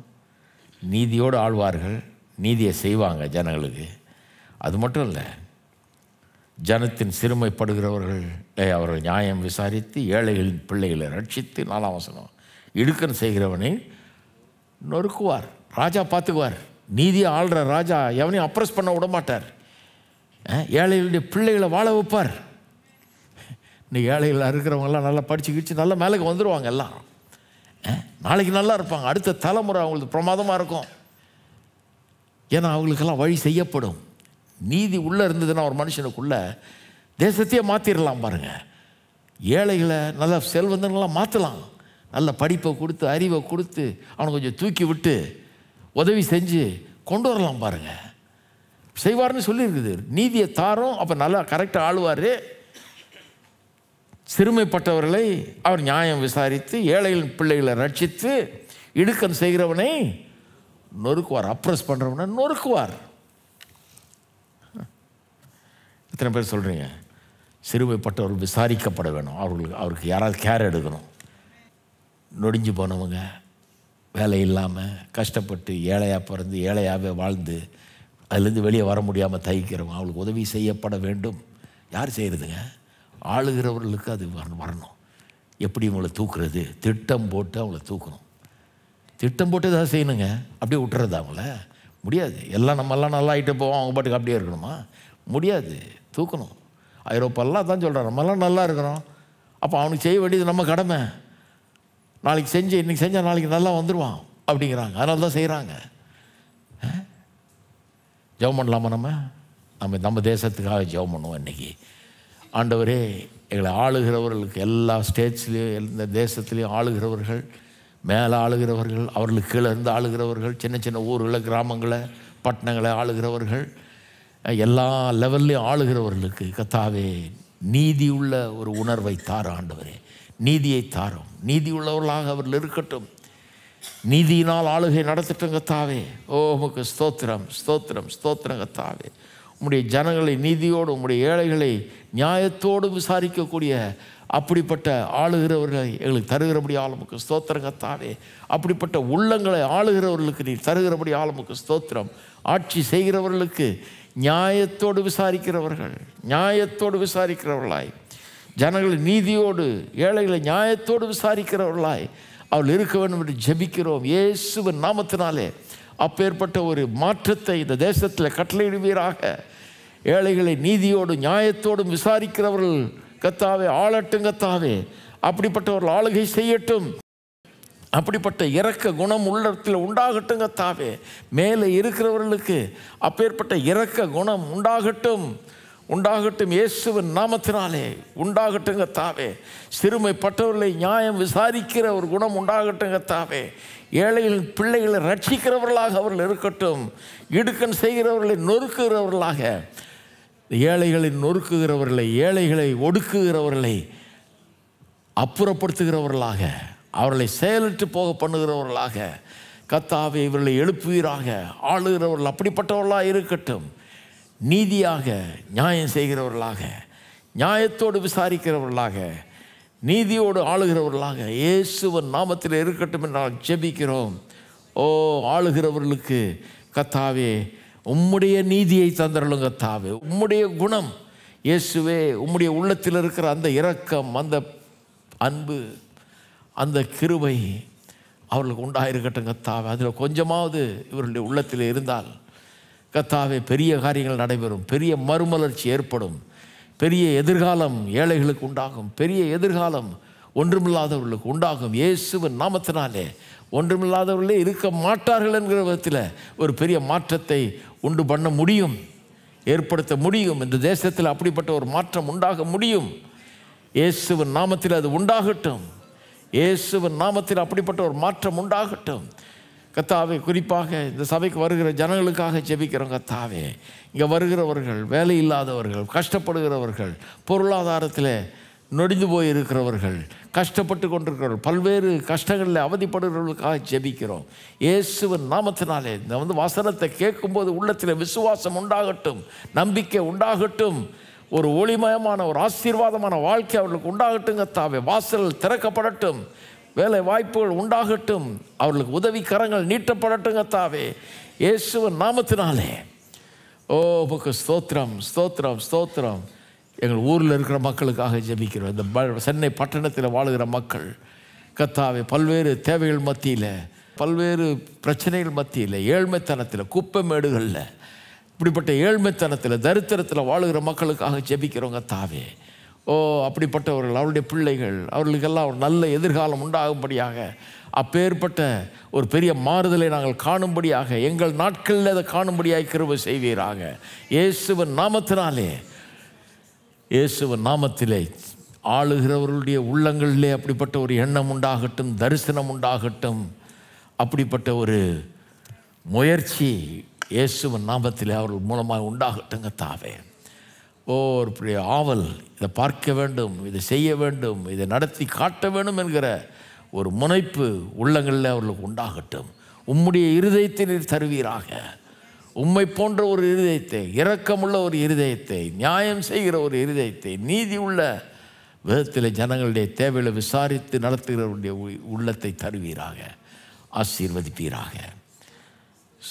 நீதியோடு ஆழ்வார்கள் நீதியை செய்வாங்க ஜனங்களுக்கு அது மட்டும் இல்லை ஜனத்தின் சிறுமைப்படுகிறவர்கள் அவர்கள் நியாயம் விசாரித்து ஏழைகளின் பிள்ளைகளை ரட்சித்து நாலாம் வசனம் இடுக்கன் செய்கிறவனை நொறுக்குவார் ராஜா பார்த்துக்குவார் நீதி ஆள்ற ராஜா எவனையும் அப்ரஸ் பண்ண விட மாட்டார் ஏழைகளுடைய பிள்ளைகளை வாழ வைப்பார் இன்னைக்கு ஏழைகளில் இருக்கிறவங்கெல்லாம் நல்லா படித்து கிடிச்சு நல்லா மேலே வந்துடுவாங்க எல்லாம் நாளைக்கு நல்லா இருப்பாங்க அடுத்த தலைமுறை அவங்களுக்கு பிரமாதமாக இருக்கும் ஏன்னா அவங்களுக்கெல்லாம் வழி செய்யப்படும் நீதி உள்ளே இருந்ததுன்னா ஒரு மனுஷனுக்குள்ளே தேசத்தையே மாற்றிடலாம் பாருங்கள் ஏழைகளை நல்லா செல்வந்தங்களாம் மாற்றலாம் நல்ல படிப்பை கொடுத்து அறிவை கொடுத்து அவனை கொஞ்சம் தூக்கி விட்டு உதவி செஞ்சு கொண்டு வரலாம் பாருங்கள் செய்வார்னு சொல்லியிருக்குது நீதியை தாரும் அப்போ நல்லா கரெக்டாக ஆளுவார் சிறுமைப்பட்டவர்களை அவர் நியாயம் விசாரித்து ஏழைகளின் பிள்ளைகளை ரட்சித்து இடுக்கம் செய்கிறவனை நொறுக்குவார் அப்ரஸ் பண்ணுறவனை நொறுக்குவார் எத்தனை பேர் சொல்கிறீங்க சிறுமைப்பட்டவர்கள் விசாரிக்கப்பட வேணும் அவர்களுக்கு அவருக்கு யாராவது கேர் எடுக்கணும் நொடிஞ்சு போனவங்க வேலை இல்லாமல் கஷ்டப்பட்டு ஏழையாக பிறந்து ஏழையாகவே வாழ்ந்து அதுலேருந்து வெளியே வர முடியாமல் தகிக்கிறவங்க அவளுக்கு உதவி செய்யப்பட வேண்டும் யார் செய்கிறதுங்க ஆளுகிறவர்களுக்கு அது வரணும் எப்படி இவங்களை தூக்குறது திட்டம் போட்டு அவங்கள தூக்கணும் திட்டம் போட்டு ஏதாவது செய்யணுங்க அப்படியே விட்டுறது அவங்கள முடியாது எல்லாம் நம்மெல்லாம் நல்லா ஆகிட்டு போவோம் அவங்க பாட்டுக்கு அப்படியே இருக்கணுமா முடியாது தூக்கணும் ஐரோப்பாலாம் அதான் சொல்கிறான் நம்மலாம் நல்லா இருக்கிறோம் அப்போ அவனுக்கு செய்ய வேண்டியது நம்ம கடமை நாளைக்கு செஞ்சு இன்றைக்கி செஞ்சால் நாளைக்கு நல்லா வந்துடுவான் அப்படிங்கிறாங்க அதனால தான் செய்கிறாங்க ஜெபம் பண்ணலாமா நம்ம நம்ம நம்ம தேசத்துக்காக ஜெபம் பண்ணுவோம் இன்றைக்கி ஆண்டவரே எங்களை ஆளுகிறவர்களுக்கு எல்லா ஸ்டேட்ஸ்லேயும் எந்த தேசத்துலேயும் ஆளுகிறவர்கள் மேலே ஆளுகிறவர்கள் அவர்களுக்கு கீழே இருந்து ஆளுகிறவர்கள் சின்ன சின்ன ஊர்களை கிராமங்களை பட்டணங்களை ஆளுகிறவர்கள் எல்லா லெவல்லையும் ஆளுகிறவர்களுக்கு கத்தாவே நீதி உள்ள ஒரு உணர்வை தார ஆண்டவரே நீதியை தாரோம் நீதி உள்ளவர்களாக அவர்கள் இருக்கட்டும் நீதியினால் ஆளுகை நடத்திட்டோம் கத்தாவே ஓ உமக்கு ஸ்தோத்திரம் ஸ்தோத்திரம் ஸ்தோத்திரம் கத்தாவே உம்முடைய ஜனங்களை நீதியோடு உம்முடைய ஏழைகளை நியாயத்தோடு விசாரிக்கக்கூடிய அப்படிப்பட்ட ஆளுகிறவர்களை எங்களுக்கு தருகிறபடி ஆளுமுக்கு ஸ்தோத்திரம் கத்தாவே அப்படிப்பட்ட உள்ளங்களை ஆளுகிறவர்களுக்கு நீ தருகிறபடி ஆளுமுக்கு ஸ்தோத்திரம் ஆட்சி செய்கிறவர்களுக்கு நியாயத்தோடு விசாரிக்கிறவர்கள் நியாயத்தோடு விசாரிக்கிறவர்களாய் ஜனங்களை நீதியோடு ஏழைகளை நியாயத்தோடு விசாரிக்கிறவர்களாய் அவள் இருக்க வேண்டும் என்று ஜெபிக்கிறோம் இயேசுவின் நாமத்தினாலே அப்பேற்பட்ட ஒரு மாற்றத்தை இந்த தேசத்தில் கட்டளையிடுவீராக ஏழைகளை நீதியோடு நியாயத்தோடும் விசாரிக்கிறவர்கள் கத்தாவே ஆளட்டும் கத்தாவே அப்படிப்பட்டவர்கள் ஆளுகை செய்யட்டும் அப்படிப்பட்ட இறக்க குணம் உள்ளத்தில் உண்டாகட்டுங்க தாவே மேலே இருக்கிறவர்களுக்கு அப்பேற்பட்ட இறக்க குணம் உண்டாகட்டும் உண்டாகட்டும் இயேசுவின் நாமத்தினாலே உண்டாகட்டுங்க தாவே சிறுமைப்பட்டவர்களை நியாயம் விசாரிக்கிற ஒரு குணம் உண்டாகட்டுங்க தாவே ஏழைகளின் பிள்ளைகளை ரட்சிக்கிறவர்களாக அவர்கள் இருக்கட்டும் இடுக்கன் செய்கிறவர்களை நொறுக்குகிறவர்களாக ஏழைகளை நொறுக்குகிறவர்களை ஏழைகளை ஒடுக்குகிறவர்களை அப்புறப்படுத்துகிறவர்களாக அவர்களை செயலிட்டு போக பண்ணுகிறவர்களாக கத்தாவை இவர்களை எழுப்புவீராக ஆளுகிறவர்கள் அப்படிப்பட்டவர்களாக இருக்கட்டும் நீதியாக நியாயம் செய்கிறவர்களாக நியாயத்தோடு விசாரிக்கிறவர்களாக நீதியோடு ஆளுகிறவர்களாக இயேசுவன் நாமத்தில் இருக்கட்டும் என்றால் ஜெபிக்கிறோம் ஓ ஆளுகிறவர்களுக்கு கத்தாவே உம்முடைய நீதியை தந்தரலும் கத்தாவே உம்முடைய குணம் இயேசுவே உம்முடைய உள்ளத்தில் இருக்கிற அந்த இரக்கம் அந்த அன்பு அந்த கிருவை அவர்களுக்கு உண்டாயிருக்கட்டும் கத்தாவே அதில் கொஞ்சமாவது இவருடைய உள்ளத்தில் இருந்தால் கத்தாவே பெரிய காரியங்கள் நடைபெறும் பெரிய மறுமலர்ச்சி ஏற்படும் பெரிய எதிர்காலம் ஏழைகளுக்கு உண்டாகும் பெரிய எதிர்காலம் ஒன்றுமில்லாதவர்களுக்கு உண்டாகும் இயேசுவின் நாமத்தினாலே ஒன்றுமில்லாதவர்களே இருக்க மாட்டார்கள் என்கிற விதத்தில் ஒரு பெரிய மாற்றத்தை உண்டு பண்ண முடியும் ஏற்படுத்த முடியும் இந்த தேசத்தில் அப்படிப்பட்ட ஒரு மாற்றம் உண்டாக முடியும் இயேசுவின் நாமத்தில் அது உண்டாகட்டும் இயேசுவின் நாமத்தில் அப்படிப்பட்ட ஒரு மாற்றம் உண்டாகட்டும் கத்தாவே குறிப்பாக இந்த சபைக்கு வருகிற ஜனங்களுக்காக ஜெபிக்கிறோம் கத்தாவே இங்கே வருகிறவர்கள் வேலை இல்லாதவர்கள் கஷ்டப்படுகிறவர்கள் பொருளாதாரத்தில் நொடிந்து போய் இருக்கிறவர்கள் கஷ்டப்பட்டு கொண்டிருக்கிறவர்கள் பல்வேறு கஷ்டங்களில் அவதிப்படுகிறவர்களுக்காக ஜெபிக்கிறோம் இயேசுவின் நாமத்தினாலே இந்த வந்து வசனத்தை கேட்கும்போது உள்ளத்தில் விசுவாசம் உண்டாகட்டும் நம்பிக்கை உண்டாகட்டும் ஒரு ஒளிமயமான ஒரு ஆசீர்வாதமான வாழ்க்கை அவர்களுக்கு உண்டாகட்டுங்க தாவே வாசல்கள் திறக்கப்படட்டும் வேலை வாய்ப்புகள் உண்டாகட்டும் அவர்களுக்கு உதவி கரங்கள் நீட்டப்படட்டுங்க தாவே இயேசுவன் நாமத்தினாலே ஓ புக்கு ஸ்தோத்திரம் ஸ்தோத்திரம் ஸ்தோத்திரம் எங்கள் ஊரில் இருக்கிற மக்களுக்காக ஜெபிக்கிறோம் இந்த சென்னை பட்டணத்தில் வாழுகிற மக்கள் கத்தாவே பல்வேறு தேவைகள் மத்தியில் பல்வேறு பிரச்சனைகள் மத்தியில் ஏழ்மைத்தனத்தில் குப்பை மேடுகளில் இப்படிப்பட்ட ஏழ்மைத்தனத்தில் தரித்திரத்தில் வாழுகிற மக்களுக்காக ஜெபிக்கிறவங்க தாவே ஓ அப்படிப்பட்டவர்கள் அவருடைய பிள்ளைகள் அவர்களுக்கெல்லாம் ஒரு நல்ல எதிர்காலம் உண்டாகும்படியாக அப்பேற்பட்ட ஒரு பெரிய மாறுதலை நாங்கள் காணும்படியாக எங்கள் நாட்களில் அதை காணும்படியாக கிருப செய்வீராக இயேசுவன் நாமத்தினாலே இயேசுவன் நாமத்திலே ஆளுகிறவர்களுடைய உள்ளங்களிலே அப்படிப்பட்ட ஒரு எண்ணம் உண்டாகட்டும் தரிசனம் உண்டாகட்டும் அப்படிப்பட்ட ஒரு முயற்சி இயேசுவன் நாமத்தில் அவர்கள் மூலமாக உண்டாகட்டுங்க தாவே ஓ ஒரு பெரிய ஆவல் இதை பார்க்க வேண்டும் இதை செய்ய வேண்டும் இதை நடத்தி காட்ட வேண்டும் என்கிற ஒரு முனைப்பு உள்ளங்களில் அவர்களுக்கு உண்டாகட்டும் உம்முடைய இருதயத்தை தருவீராக உம்மை போன்ற ஒரு இருதயத்தை இரக்கமுள்ள ஒரு இருதயத்தை நியாயம் செய்கிற ஒரு இருதயத்தை நீதி உள்ள விதத்தில் ஜனங்களுடைய தேவையில் விசாரித்து நடத்துகிறவருடைய உள்ளத்தை தருவீராக ஆசீர்வதிப்பீராக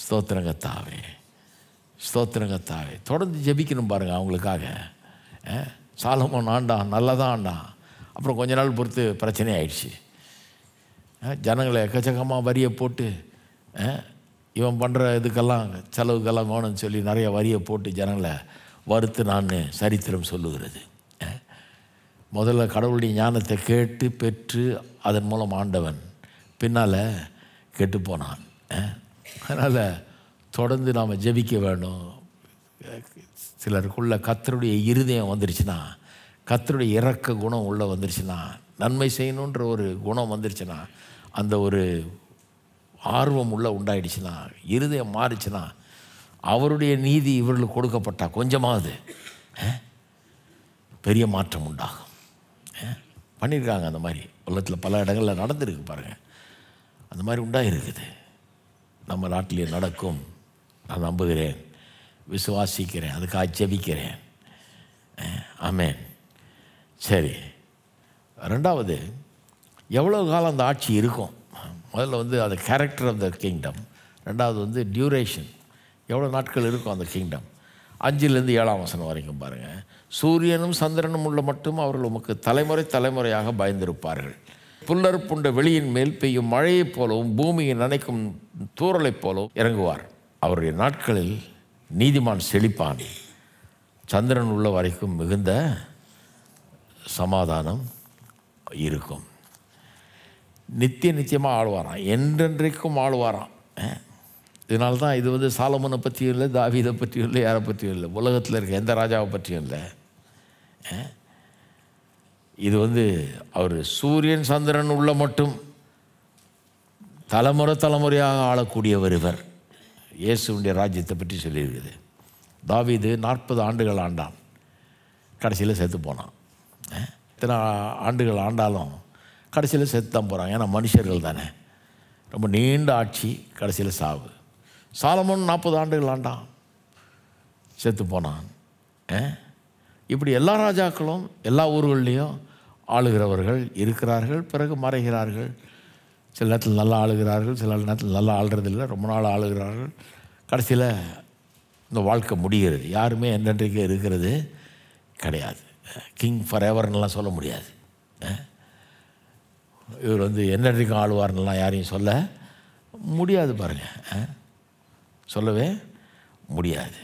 ஸ்தோத்திரங்கத்தாவே ஸ்தோத்திரங்கத்தாவே தொடர்ந்து ஜெபிக்கணும் பாருங்கள் அவங்களுக்காக சாலமோன் ஆண்டான் நல்லதான் ஆண்டான் அப்புறம் கொஞ்ச நாள் பொறுத்து பிரச்சனை ஆயிடுச்சு ஜனங்களை எக்கச்சக்கமாக வரியை போட்டு இவன் பண்ணுற இதுக்கெல்லாம் செலவுக்கெல்லாம் வேணும்னு சொல்லி நிறைய வரியை போட்டு ஜனங்களை வறுத்து நான் சரித்திரம் சொல்லுகிறது முதல்ல கடவுளுடைய ஞானத்தை கேட்டு பெற்று அதன் மூலம் ஆண்டவன் பின்னால் கெட்டு போனான் அதனால் தொடர்ந்து நாம் ஜெபிக்க வேணும் சிலருக்குள்ள கத்தருடைய இருதயம் வந்துருச்சுன்னா கத்தருடைய இறக்க குணம் உள்ளே வந்துருச்சுன்னா நன்மை செய்யணுன்ற ஒரு குணம் வந்துருச்சுன்னா அந்த ஒரு ஆர்வம் உள்ளே உண்டாயிடுச்சுன்னா இருதயம் மாறிச்சுன்னா அவருடைய நீதி இவர்களுக்கு கொடுக்கப்பட்டால் கொஞ்சமாவது பெரிய மாற்றம் உண்டாகும் பண்ணியிருக்காங்க அந்த மாதிரி உலகத்தில் பல இடங்களில் நடந்திருக்கு பாருங்கள் அந்த மாதிரி உண்டாகிருக்குது நம்ம நாட்டிலே நடக்கும் நான் நம்புகிறேன் விசுவாசிக்கிறேன் அதுக்காக ஜெபிக்கிறேன் ஆமேன் சரி ரெண்டாவது எவ்வளோ காலம் அந்த ஆட்சி இருக்கும் முதல்ல வந்து அந்த கேரக்டர் ஆஃப் த கிங்டம் ரெண்டாவது வந்து டியூரேஷன் எவ்வளோ நாட்கள் இருக்கும் அந்த கிங்டம் அஞ்சிலேருந்து ஏழாம் வசனம் வரைக்கும் பாருங்கள் சூரியனும் சந்திரனும் உள்ள மட்டும் அவர்கள் உமக்கு தலைமுறை தலைமுறையாக பயந்திருப்பார்கள் புல்லர் புண்ட வெளியின் மேல் பெய்யும் மழையைப் போலவும் பூமியை நினைக்கும் தூரலைப் போலவும் இறங்குவார் அவருடைய நாட்களில் நீதிமான் செழிப்பான் சந்திரன் உள்ள வரைக்கும் மிகுந்த சமாதானம் இருக்கும் நித்திய நித்தியமாக ஆழ்வாராம் என்றென்றைக்கும் ஆழ்வாராம் இதனால்தான் இது வந்து சாலமனை பற்றியும் இல்லை தாவீதை பற்றியும் இல்லை யாரை பற்றியும் இல்லை உலகத்தில் இருக்க எந்த ராஜாவை பற்றியும் இல்லை இது வந்து அவர் சூரியன் சந்திரன் உள்ள மட்டும் தலைமுறை தலைமுறையாக ஆளக்கூடியவர் இவர் இயேசுடைய ராஜ்யத்தை பற்றி சொல்லியிருக்குது தாவிது நாற்பது ஆண்டுகள் ஆண்டான் கடைசியில் செத்து போனான் இத்தனை ஆண்டுகள் ஆண்டாலும் கடைசியில் செத்து தான் போகிறாங்க ஏன்னா மனுஷர்கள் தானே ரொம்ப நீண்ட ஆட்சி கடைசியில் சாவு சாலமோன் நாற்பது ஆண்டுகள் ஆண்டான் செத்து போனான் இப்படி எல்லா ராஜாக்களும் எல்லா ஊர்கள்லேயும் ஆளுகிறவர்கள் இருக்கிறார்கள் பிறகு மறைகிறார்கள் சில நேரத்தில் நல்லா ஆளுகிறார்கள் சில நேரத்தில் நல்லா ஆளுறதில்லை ரொம்ப நாள் ஆளுகிறார்கள் கடைசியில் இந்த வாழ்க்கை முடிகிறது யாருமே என்னென்றைக்கே இருக்கிறது கிடையாது கிங் ஃபார் எவர்னெலாம் சொல்ல முடியாது இவர் வந்து என்னென்றைக்கும் ஆளுவார்னெலாம் யாரையும் சொல்ல முடியாது பாருங்கள் சொல்லவே முடியாது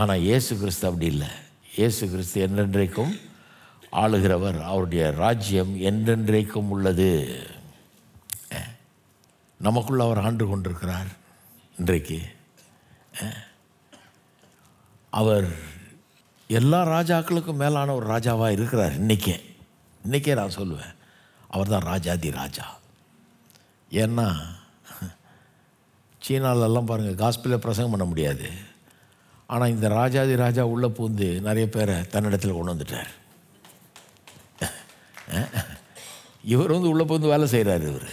ஆனால் இயேசு கிறிஸ்து அப்படி இல்லை இயேசு கிறிஸ்து என்றென்றைக்கும் ஆளுகிறவர் அவருடைய ராஜ்யம் என்றென்றைக்கும் உள்ளது நமக்குள்ள அவர் ஆண்டு கொண்டிருக்கிறார் இன்றைக்கு அவர் எல்லா ராஜாக்களுக்கும் மேலான ஒரு ராஜாவாக இருக்கிறார் இன்றைக்கே இன்றைக்கே நான் சொல்லுவேன் அவர் தான் ராஜாதி ராஜா ஏன்னா சீனாலெல்லாம் பாருங்கள் காஸ்பிளில் பிரசங்கம் பண்ண முடியாது ஆனால் இந்த ராஜாதி ராஜா உள்ளே பூந்து நிறைய பேரை தன்னிடத்தில் கொண்டு வந்துட்டார் (laughs) இவர் வந்து உள்ளே போந்து வேலை செய்கிறார் இவர்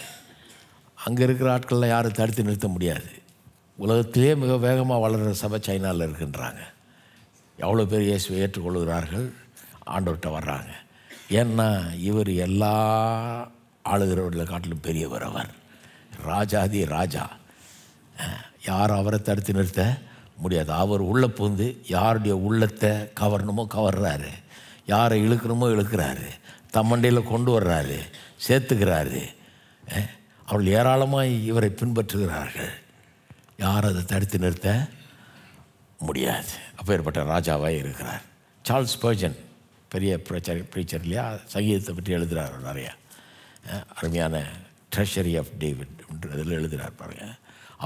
அங்கே இருக்கிற ஆட்கள்லாம் யாரும் தடுத்து நிறுத்த முடியாது உலகத்திலே மிக வேகமாக வளர்கிற சபை சைனாவில் இருக்கின்றாங்க எவ்வளோ பேர் இயேசுவை ஏற்றுக்கொள்கிறார்கள் ஆண்டவர்கிட்ட வர்றாங்க ஏன்னா இவர் எல்லா ஆளுகிறவர்களை காட்டிலும் பெரியவர் அவர் ராஜாதி ராஜா யார் அவரை தடுத்து நிறுத்த முடியாது அவர் உள்ளே பூந்து யாருடைய உள்ளத்தை கவரணுமோ கவர்றாரு யாரை இழுக்கணுமோ இழுக்கிறாரு தம்மண்டையில் கொண்டு வர்றாரு சேர்த்துக்கிறாரு அவள் ஏராளமாக இவரை பின்பற்றுகிறார்கள் யார் அதை தடுத்து நிறுத்த முடியாது அப்பேற்பட்ட ராஜாவாக இருக்கிறார் சார்ல்ஸ் பர்ஜன் பெரிய பிரச்சர் பிரீச்சர் இல்லையா சங்கீதத்தை பற்றி எழுதுகிறார் நிறையா அருமையான ட்ரெஷரி ஆஃப் டேவிட் அதில் எழுதுகிறார் பாருங்கள்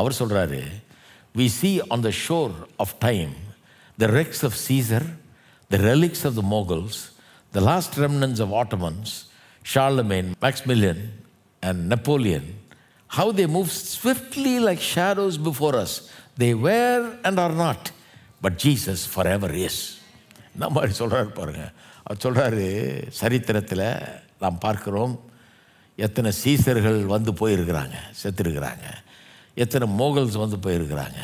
அவர் சொல்கிறாரு we see on the shore of time the wrecks of Caesar the relics of the Moguls The last remnants of Ottomans, Charlemagne, Maximilian, and Napoleon, how they move swiftly like shadows before us. They were and are not, but Jesus forever is. என்ன மாதிரி சொல்கிறாரு பாருங்க அவர் சொல்கிறாரு சரித்திரத்தில் நாம் பார்க்குறோம் எத்தனை சீசர்கள் வந்து போயிருக்கிறாங்க செத்துருக்கிறாங்க எத்தனை மோகல்ஸ் வந்து போயிருக்கிறாங்க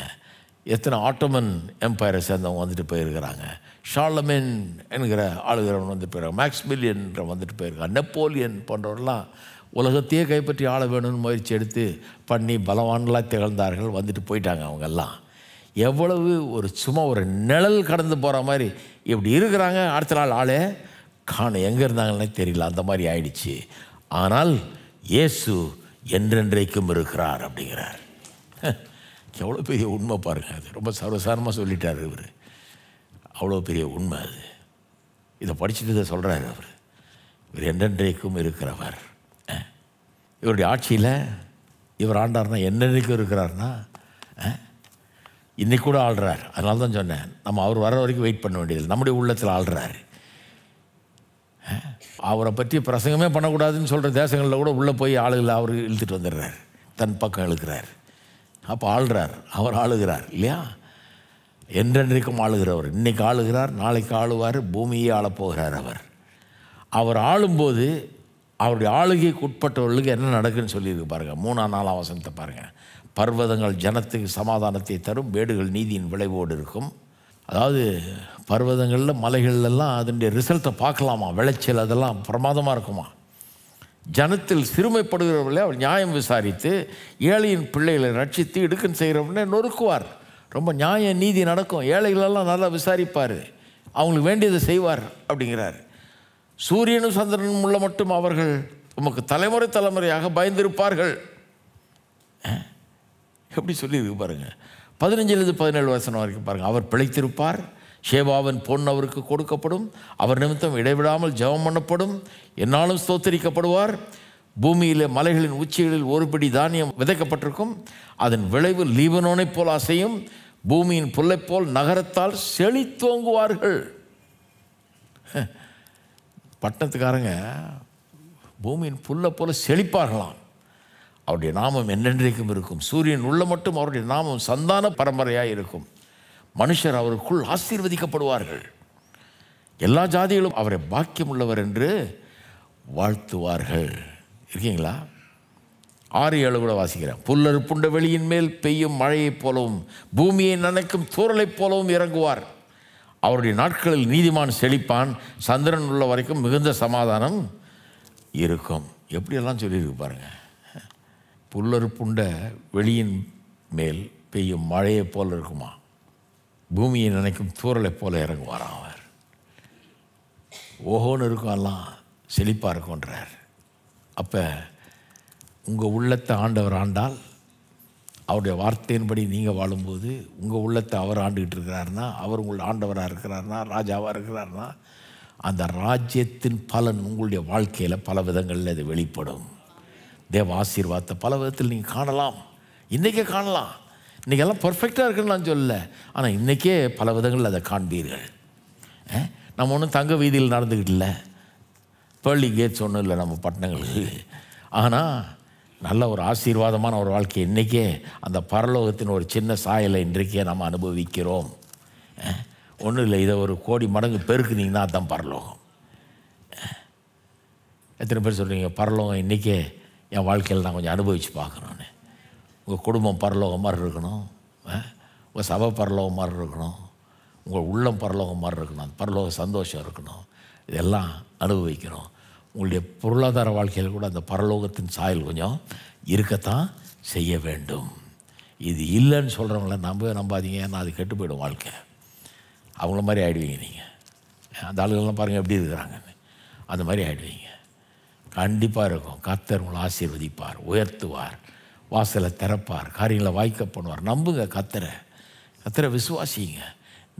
எத்தனை ஆட்டோமன் எம்பையரை சேர்ந்தவங்க வந்துட்டு போயிருக்கிறாங்க ஷாலமின் என்கிற ஆளுகிறவன் வந்து போயிருக்காங்க மேக்ஸ்மில்லியன்ற வந்துட்டு போயிருக்காங்க நெப்போலியன் போன்றவர்கள்லாம் உலகத்தையே கைப்பற்றி ஆள வேணும்னு முயற்சி எடுத்து பண்ணி பலவான்களாக திகழ்ந்தார்கள் வந்துட்டு போயிட்டாங்க அவங்கெல்லாம் எவ்வளவு ஒரு சும்மா ஒரு நிழல் கடந்து போகிற மாதிரி இப்படி இருக்கிறாங்க அடுத்த நாள் ஆளே காணும் எங்கே இருந்தாங்கன்னே தெரியல அந்த மாதிரி ஆயிடுச்சு ஆனால் இயேசு என்றென்றைக்கும் இருக்கிறார் அப்படிங்கிறார் எவ்வளோ பெரிய உண்மை பாருங்கள் அது ரொம்ப சர்வசாரமாக சொல்லிட்டார் இவர் அவ்வளோ பெரிய உண்மை அது இதை படிச்சுட்டு இதை சொல்கிறார் அவர் இவர் என்றென்றைக்கும் இருக்கிறவர் இவருடைய ஆட்சியில் இவர் ஆண்டார்னா என்னென்னைக்கும் இருக்கிறார்னா இன்றைக்கூட ஆள்றார் அதனால தான் சொன்னேன் நம்ம அவர் வர்ற வரைக்கும் வெயிட் பண்ண வேண்டியது நம்முடைய உள்ளத்தில் ஆள்றார் அவரை பற்றி பிரசங்கமே பண்ணக்கூடாதுன்னு சொல்கிற தேசங்களில் கூட உள்ளே போய் ஆளுகளை அவர் இழுத்துட்டு வந்துடுறார் தன் பக்கம் இழுக்கிறார் அப்போ ஆளுகிறார் அவர் ஆளுகிறார் இல்லையா என்றென்றைக்கும் ஆளுகிறவர் இன்றைக்கு ஆளுகிறார் நாளைக்கு ஆளுவார் பூமியை ஆளப்போகிறார் அவர் அவர் ஆளும்போது அவருடைய ஆளுகைக்கு உட்பட்டவர்களுக்கு என்ன நடக்குன்னு சொல்லியிருக்கு பாருங்கள் மூணாம் நாலாம் வசனத்தை பாருங்கள் பர்வதங்கள் ஜனத்துக்கு சமாதானத்தை தரும் வேடுகள் நீதியின் விளைவோடு இருக்கும் அதாவது பர்வதங்களில் மலைகள்லாம் அதனுடைய ரிசல்ட்டை பார்க்கலாமா விளைச்சல் அதெல்லாம் பிரமாதமாக இருக்குமா ஜனத்தில் சிறுமைப்படுகிறவர்களே அவர் நியாயம் விசாரித்து ஏழையின் பிள்ளைகளை ரட்சித்து இடுக்கன் செய்கிறவனே நொறுக்குவார் ரொம்ப நியாய நீதி நடக்கும் ஏழைகளெல்லாம் நல்லா விசாரிப்பார் அவங்களுக்கு வேண்டியதை செய்வார் அப்படிங்கிறார் சூரியனும் சந்திரனும் உள்ள மட்டும் அவர்கள் உமக்கு தலைமுறை தலைமுறையாக பயந்திருப்பார்கள் எப்படி சொல்லியிருக்கு பாருங்கள் பதினஞ்சுலேருந்து பதினேழு வருஷம் வரைக்கும் பாருங்கள் அவர் பிழைத்திருப்பார் ஷேபாவின் பொன் அவருக்கு கொடுக்கப்படும் அவர் நிமித்தம் இடைவிடாமல் ஜெபம் பண்ணப்படும் என்னாலும் ஸ்தோத்தரிக்கப்படுவார் பூமியில் மலைகளின் உச்சிகளில் ஒருபடி தானியம் விதைக்கப்பட்டிருக்கும் அதன் விளைவு லீபனோனை போல் அசையும் பூமியின் புல்லை போல் நகரத்தால் செழித்தோங்குவார்கள் பட்டணத்துக்காரங்க பூமியின் புல்லை போல செழிப்பார்களாம் அவருடைய நாமம் என்றென்றைக்கும் இருக்கும் சூரியன் உள்ள மட்டும் அவருடைய நாமம் சந்தான பரம்பரையாக இருக்கும் மனுஷர் அவருக்குள் ஆசீர்வதிக்கப்படுவார்கள் எல்லா ஜாதிகளும் அவரை பாக்கியம் உள்ளவர் என்று வாழ்த்துவார்கள் இருக்கீங்களா ஆறு ஏழு கூட வாசிக்கிறேன் புல்லறுப்புண்ட புண்ட வெளியின் மேல் பெய்யும் மழையைப் போலவும் பூமியை நனைக்கும் தூரலைப் போலவும் இறங்குவார் அவருடைய நாட்களில் நீதிமான் செழிப்பான் சந்திரன் உள்ள வரைக்கும் மிகுந்த சமாதானம் இருக்கும் எப்படியெல்லாம் சொல்லியிருக்கு பாருங்கள் புல்லறுப்புண்ட புண்ட வெளியின் மேல் பெய்யும் மழையைப் போல இருக்குமா பூமியை நினைக்கும் தூரலை போல இறங்குவாராம் அவர் ஓஹோன்னு இருக்கும் எல்லாம் செழிப்பாக இருக்கும்ன்றார் அப்போ உங்கள் உள்ளத்தை ஆண்டவர் ஆண்டால் அவருடைய வார்த்தையின்படி நீங்கள் வாழும்போது உங்கள் உள்ளத்தை அவர் ஆண்டுகிட்டு இருக்கிறாருனா அவர் உங்கள் ஆண்டவராக இருக்கிறாருனா ராஜாவாக இருக்கிறாருனா அந்த ராஜ்யத்தின் பலன் உங்களுடைய வாழ்க்கையில் பல விதங்களில் அது வெளிப்படும் தேவ ஆசீர்வாதத்தை பல விதத்தில் நீங்கள் காணலாம் இன்றைக்கே காணலாம் இன்றைக்கி எல்லாம் பர்ஃபெக்டாக இருக்குன்னு நான் சொல்லலை ஆனால் இன்றைக்கே பல விதங்களில் அதை காண்பீர்கள் நம்ம ஒன்றும் தங்க வீதியில் நடந்துக்கிட்டு இல்லை பேர்லி கேட்ஸ் ஒன்றும் இல்லை நம்ம பட்டணங்களுக்கு ஆனால் நல்ல ஒரு ஆசீர்வாதமான ஒரு வாழ்க்கை இன்றைக்கே அந்த பரலோகத்தின் ஒரு சின்ன சாயலை இன்றைக்கே நம்ம அனுபவிக்கிறோம் ஒன்றும் இல்லை இதை ஒரு கோடி மடங்கு பெருக்குனீங்கன்னா அதுதான் பரலோகம் எத்தனை பேர் சொல்கிறீங்க பரலோகம் இன்றைக்கே என் வாழ்க்கையில் நான் கொஞ்சம் அனுபவித்து பார்க்குறோன்னு உங்கள் குடும்பம் பரலோகம் மாதிரி இருக்கணும் உங்கள் சபை பரலோகம் மாதிரி இருக்கணும் உங்கள் உள்ளம் பரலோகம் மாதிரி இருக்கணும் அந்த பரலோக சந்தோஷம் இருக்கணும் இதெல்லாம் அனுபவிக்கிறோம் உங்களுடைய பொருளாதார வாழ்க்கையில் கூட அந்த பரலோகத்தின் சாயல் கொஞ்சம் இருக்கத்தான் செய்ய வேண்டும் இது இல்லைன்னு சொல்கிறவங்கள நம்பவே நம்பாதீங்க ஏன்னா அது கெட்டு போயிடும் வாழ்க்கை அவங்கள மாதிரி ஆகிடுவீங்க நீங்கள் அந்த ஆளுகள்லாம் பாருங்கள் எப்படி இருக்கிறாங்கன்னு அந்த மாதிரி ஆகிடுவீங்க கண்டிப்பாக இருக்கும் கத்தர் உங்களை ஆசீர்வதிப்பார் உயர்த்துவார் வாசலை திறப்பார் காரியங்களை வாய்க்க பண்ணுவார் நம்புங்க கத்தரை கத்தரை விசுவாசிங்க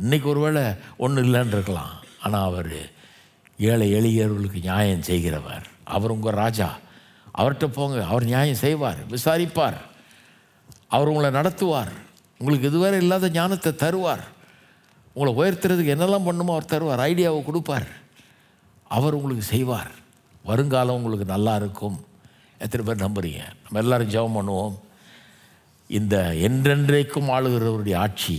இன்றைக்கி ஒருவேளை ஒன்றும் இல்லைன்னு இருக்கலாம் ஆனால் அவர் ஏழை எளியர்களுக்கு நியாயம் செய்கிறவர் அவர் உங்கள் ராஜா அவர்கிட்ட போங்க அவர் நியாயம் செய்வார் விசாரிப்பார் அவர் உங்களை நடத்துவார் உங்களுக்கு இதுவரை இல்லாத ஞானத்தை தருவார் உங்களை உயர்த்துறதுக்கு என்னெல்லாம் பண்ணுமோ அவர் தருவார் ஐடியாவை கொடுப்பார் அவர் உங்களுக்கு செய்வார் வருங்காலம் உங்களுக்கு நல்லா இருக்கும் எத்தனை பேர் நம்புறீங்க நம்ம எல்லோரும் ஜெபம் பண்ணுவோம் இந்த என்றென்றைக்கும் ஆளுகிறவருடைய ஆட்சி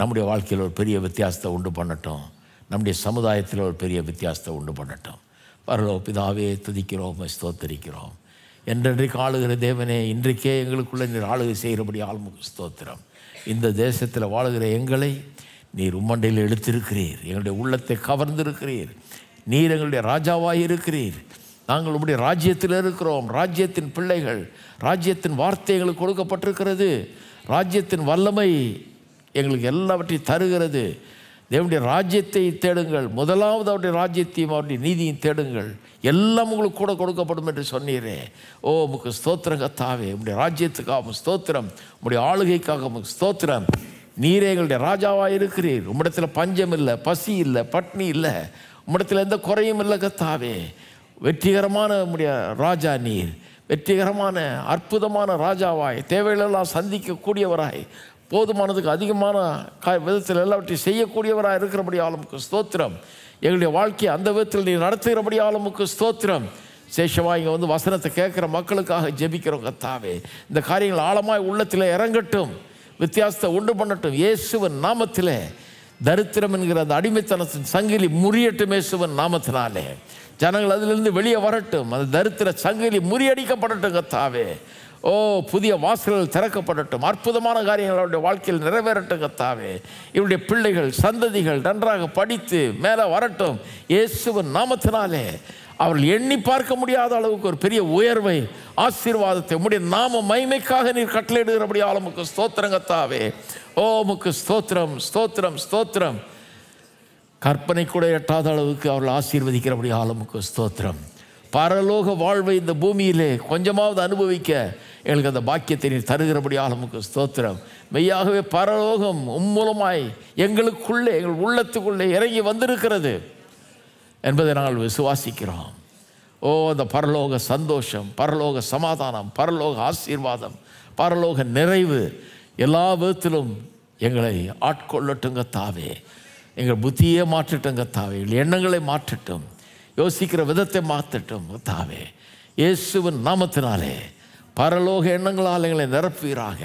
நம்முடைய வாழ்க்கையில் ஒரு பெரிய வித்தியாசத்தை உண்டு பண்ணட்டும் நம்முடைய சமுதாயத்தில் ஒரு பெரிய வித்தியாசத்தை உண்டு பண்ணட்டும் பரலோ பிதாவே துதிக்கிறோம் ஸ்தோத்தரிக்கிறோம் என்றென்றைக்கு ஆளுகிற தேவனே இன்றைக்கே எங்களுக்குள்ளே நீர் ஆளுகை செய்கிறபடி ஆள்முக ஸ்தோத்திரம் இந்த தேசத்தில் வாழுகிற எங்களை நீர் உம்மண்டையில் எடுத்திருக்கிறீர் எங்களுடைய உள்ளத்தை கவர்ந்திருக்கிறீர் நீர் எங்களுடைய ராஜாவாக இருக்கிறீர் நாங்கள் உடைய ராஜ்யத்தில் இருக்கிறோம் ராஜ்யத்தின் பிள்ளைகள் ராஜ்யத்தின் வார்த்தைகளுக்கு கொடுக்கப்பட்டிருக்கிறது ராஜ்யத்தின் வல்லமை எங்களுக்கு எல்லாவற்றையும் தருகிறது தேவனுடைய ராஜ்யத்தை தேடுங்கள் முதலாவது அவருடைய ராஜ்யத்தையும் அவருடைய நீதியும் தேடுங்கள் எல்லாம் உங்களுக்கு கூட கொடுக்கப்படும் என்று சொன்னீரே ஓ உமக்கு ஸ்தோத்திரம் கத்தாவே உங்களுடைய ராஜ்யத்துக்காக ஸ்தோத்திரம் உங்களுடைய ஆளுகைக்காக உமக்கு ஸ்தோத்திரம் நீரே எங்களுடைய ராஜாவாக இருக்கிறீர் உம்மிடத்தில் பஞ்சம் இல்லை பசி இல்லை பட்னி இல்லை உம்மிடத்தில் எந்த குறையும் இல்லை கத்தாவே வெற்றிகரமான நம்முடைய ராஜா நீர் வெற்றிகரமான அற்புதமான ராஜாவாய் தேவைகளெல்லாம் சந்திக்கக்கூடியவராய் போதுமானதுக்கு அதிகமான க விதத்தில் எல்லாவற்றையும் செய்யக்கூடியவராக இருக்கிறபடி ஆளுமுக்கு ஸ்தோத்திரம் எங்களுடைய வாழ்க்கையை அந்த விதத்தில் நீ நடத்துகிறபடி ஆளுமுக்கு ஸ்தோத்திரம் சேஷமாக இங்கே வந்து வசனத்தை கேட்குற மக்களுக்காக ஜெபிக்கிறோம் கத்தாவே இந்த காரியங்கள் ஆழமாய் உள்ளத்தில் இறங்கட்டும் வித்தியாசத்தை உண்டு பண்ணட்டும் இயேசுவன் நாமத்தில் தரித்திரம் என்கிற அந்த அடிமைத்தனத்தின் சங்கிலி முறியட்டும் இயேசுவன் நாமத்தினாலே ஜனங்கள் அதிலிருந்து வெளியே வரட்டும் அந்த தரித்திர சங்கிலி முறியடிக்கப்படட்டும் கத்தாவே ஓ புதிய வாசல்கள் திறக்கப்படட்டும் அற்புதமான காரியங்கள் அவருடைய வாழ்க்கையில் நிறைவேறட்டும் கத்தாவே இவருடைய பிள்ளைகள் சந்ததிகள் நன்றாக படித்து மேலே வரட்டும் இயேசுவின் நாமத்தினாலே அவர்கள் எண்ணி பார்க்க முடியாத அளவுக்கு ஒரு பெரிய உயர்வை ஆசீர்வாதத்தை உடைய நாம மைமைக்காக நீர் கட்டளையிடுகிறபடியால் உமக்கு ஸ்தோத்திரங்கத்தாவே ஓ முக்கு ஸ்தோத்திரம் ஸ்தோத்திரம் ஸ்தோத்திரம் கற்பனை கூட எட்டாத அளவுக்கு அவர்கள் ஆசீர்வதிக்கிறபடி ஆளுமுக்கு ஸ்தோத்திரம் பரலோக வாழ்வை இந்த பூமியிலே கொஞ்சமாவது அனுபவிக்க எங்களுக்கு அந்த பாக்கியத்தை நீர் தருகிறபடி ஆளுமுக்கு ஸ்தோத்திரம் மெய்யாகவே பரலோகம் உம்மூலமாய் எங்களுக்குள்ளே எங்கள் உள்ளத்துக்குள்ளே இறங்கி வந்திருக்கிறது என்பதை நாங்கள் விசுவாசிக்கிறோம் ஓ அந்த பரலோக சந்தோஷம் பரலோக சமாதானம் பரலோக ஆசீர்வாதம் பரலோக நிறைவு எல்லா விதத்திலும் எங்களை ஆட்கொள்ளட்டுங்க தாவே எங்கள் புத்தியே மாற்றட்டும் கத்தாவே எண்ணங்களை மாற்றட்டும் யோசிக்கிற விதத்தை மாற்றட்டும் கத்தாவே இயேசுவின் நாமத்தினாலே பரலோக எண்ணங்களால் எங்களை நிரப்புவீராக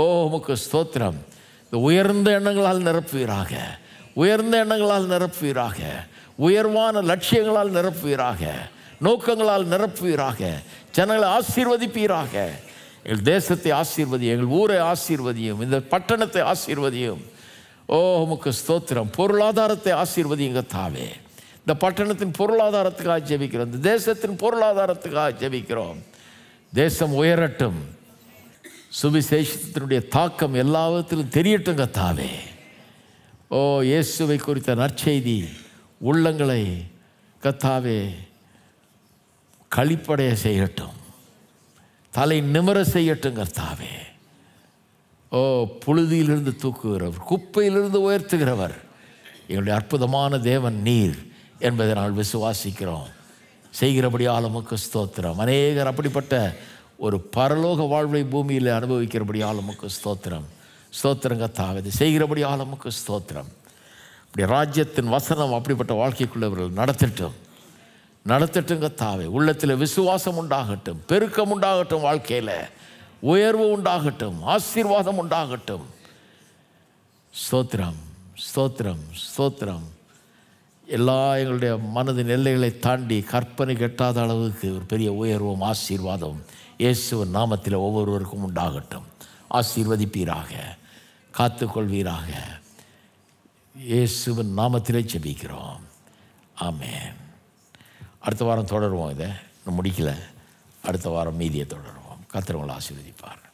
ஓ உமக்கு ஸ்தோத்திரம் இந்த உயர்ந்த எண்ணங்களால் நிரப்புவீராக உயர்ந்த எண்ணங்களால் நிரப்புவீராக உயர்வான லட்சியங்களால் நிரப்புவீராக நோக்கங்களால் நிரப்புவீராக ஜனங்களை ஆசீர்வதிப்பீராக எங்கள் தேசத்தை ஆசீர்வதியும் எங்கள் ஊரை ஆசீர்வதியும் இந்த பட்டணத்தை ஆசீர்வதியும் ஓ உமக்கு ஸ்தோத்திரம் பொருளாதாரத்தை எங்கள் தாவே இந்த பட்டணத்தின் பொருளாதாரத்துக்காக ஜெபிக்கிறோம் இந்த தேசத்தின் பொருளாதாரத்துக்காக ஜெபிக்கிறோம் தேசம் உயரட்டும் சுவிசேஷத்தினுடைய தாக்கம் எல்லா விதத்திலும் தெரியட்டுங்க தாவே ஓ இயேசுவை குறித்த நற்செய்தி உள்ளங்களை கத்தாவே கழிப்படைய செய்யட்டும் தலை நிமிர செய்யட்டும் கர்த்தாவே ஓ புழுதியிலிருந்து தூக்குகிறவர் குப்பையிலிருந்து உயர்த்துகிறவர் எங்களுடைய அற்புதமான தேவன் நீர் என்பதை நாங்கள் விசுவாசிக்கிறோம் செய்கிறபடியால் உமக்கு ஸ்தோத்திரம் அநேகர் அப்படிப்பட்ட ஒரு பரலோக வாழ்வை பூமியில் அனுபவிக்கிறபடியால் உமக்கு ஸ்தோத்திரம் ஸ்தோத்திரம் தாவது செய்கிறபடியால் உமக்கு ஸ்தோத்திரம் இப்படி ராஜ்யத்தின் வசனம் அப்படிப்பட்ட வாழ்க்கைக்குள்ளவர்கள் நடத்தட்டும் நடத்தட்டுங்க கத்தாவே உள்ளத்தில் விசுவாசம் உண்டாகட்டும் பெருக்கம் உண்டாகட்டும் வாழ்க்கையில் உயர்வு உண்டாகட்டும் ஆசீர்வாதம் உண்டாகட்டும் ஸ்தோத்திரம் ஸ்தோத்திரம் ஸ்தோத்திரம் எல்லா எங்களுடைய மனதின் எல்லைகளை தாண்டி கற்பனை கெட்டாத அளவுக்கு ஒரு பெரிய உயர்வும் ஆசீர்வாதம் இயேசுவின் நாமத்தில் ஒவ்வொருவருக்கும் உண்டாகட்டும் ஆசீர்வதிப்பீராக காத்துக்கொள்வீராக இயேசுவின் நாமத்திலே செபிக்கிறோம் ஆமே அடுத்த வாரம் தொடருவோம் இதை முடிக்கல அடுத்த வாரம் மீதியை தொடரும் Calterone Lazio di farlo.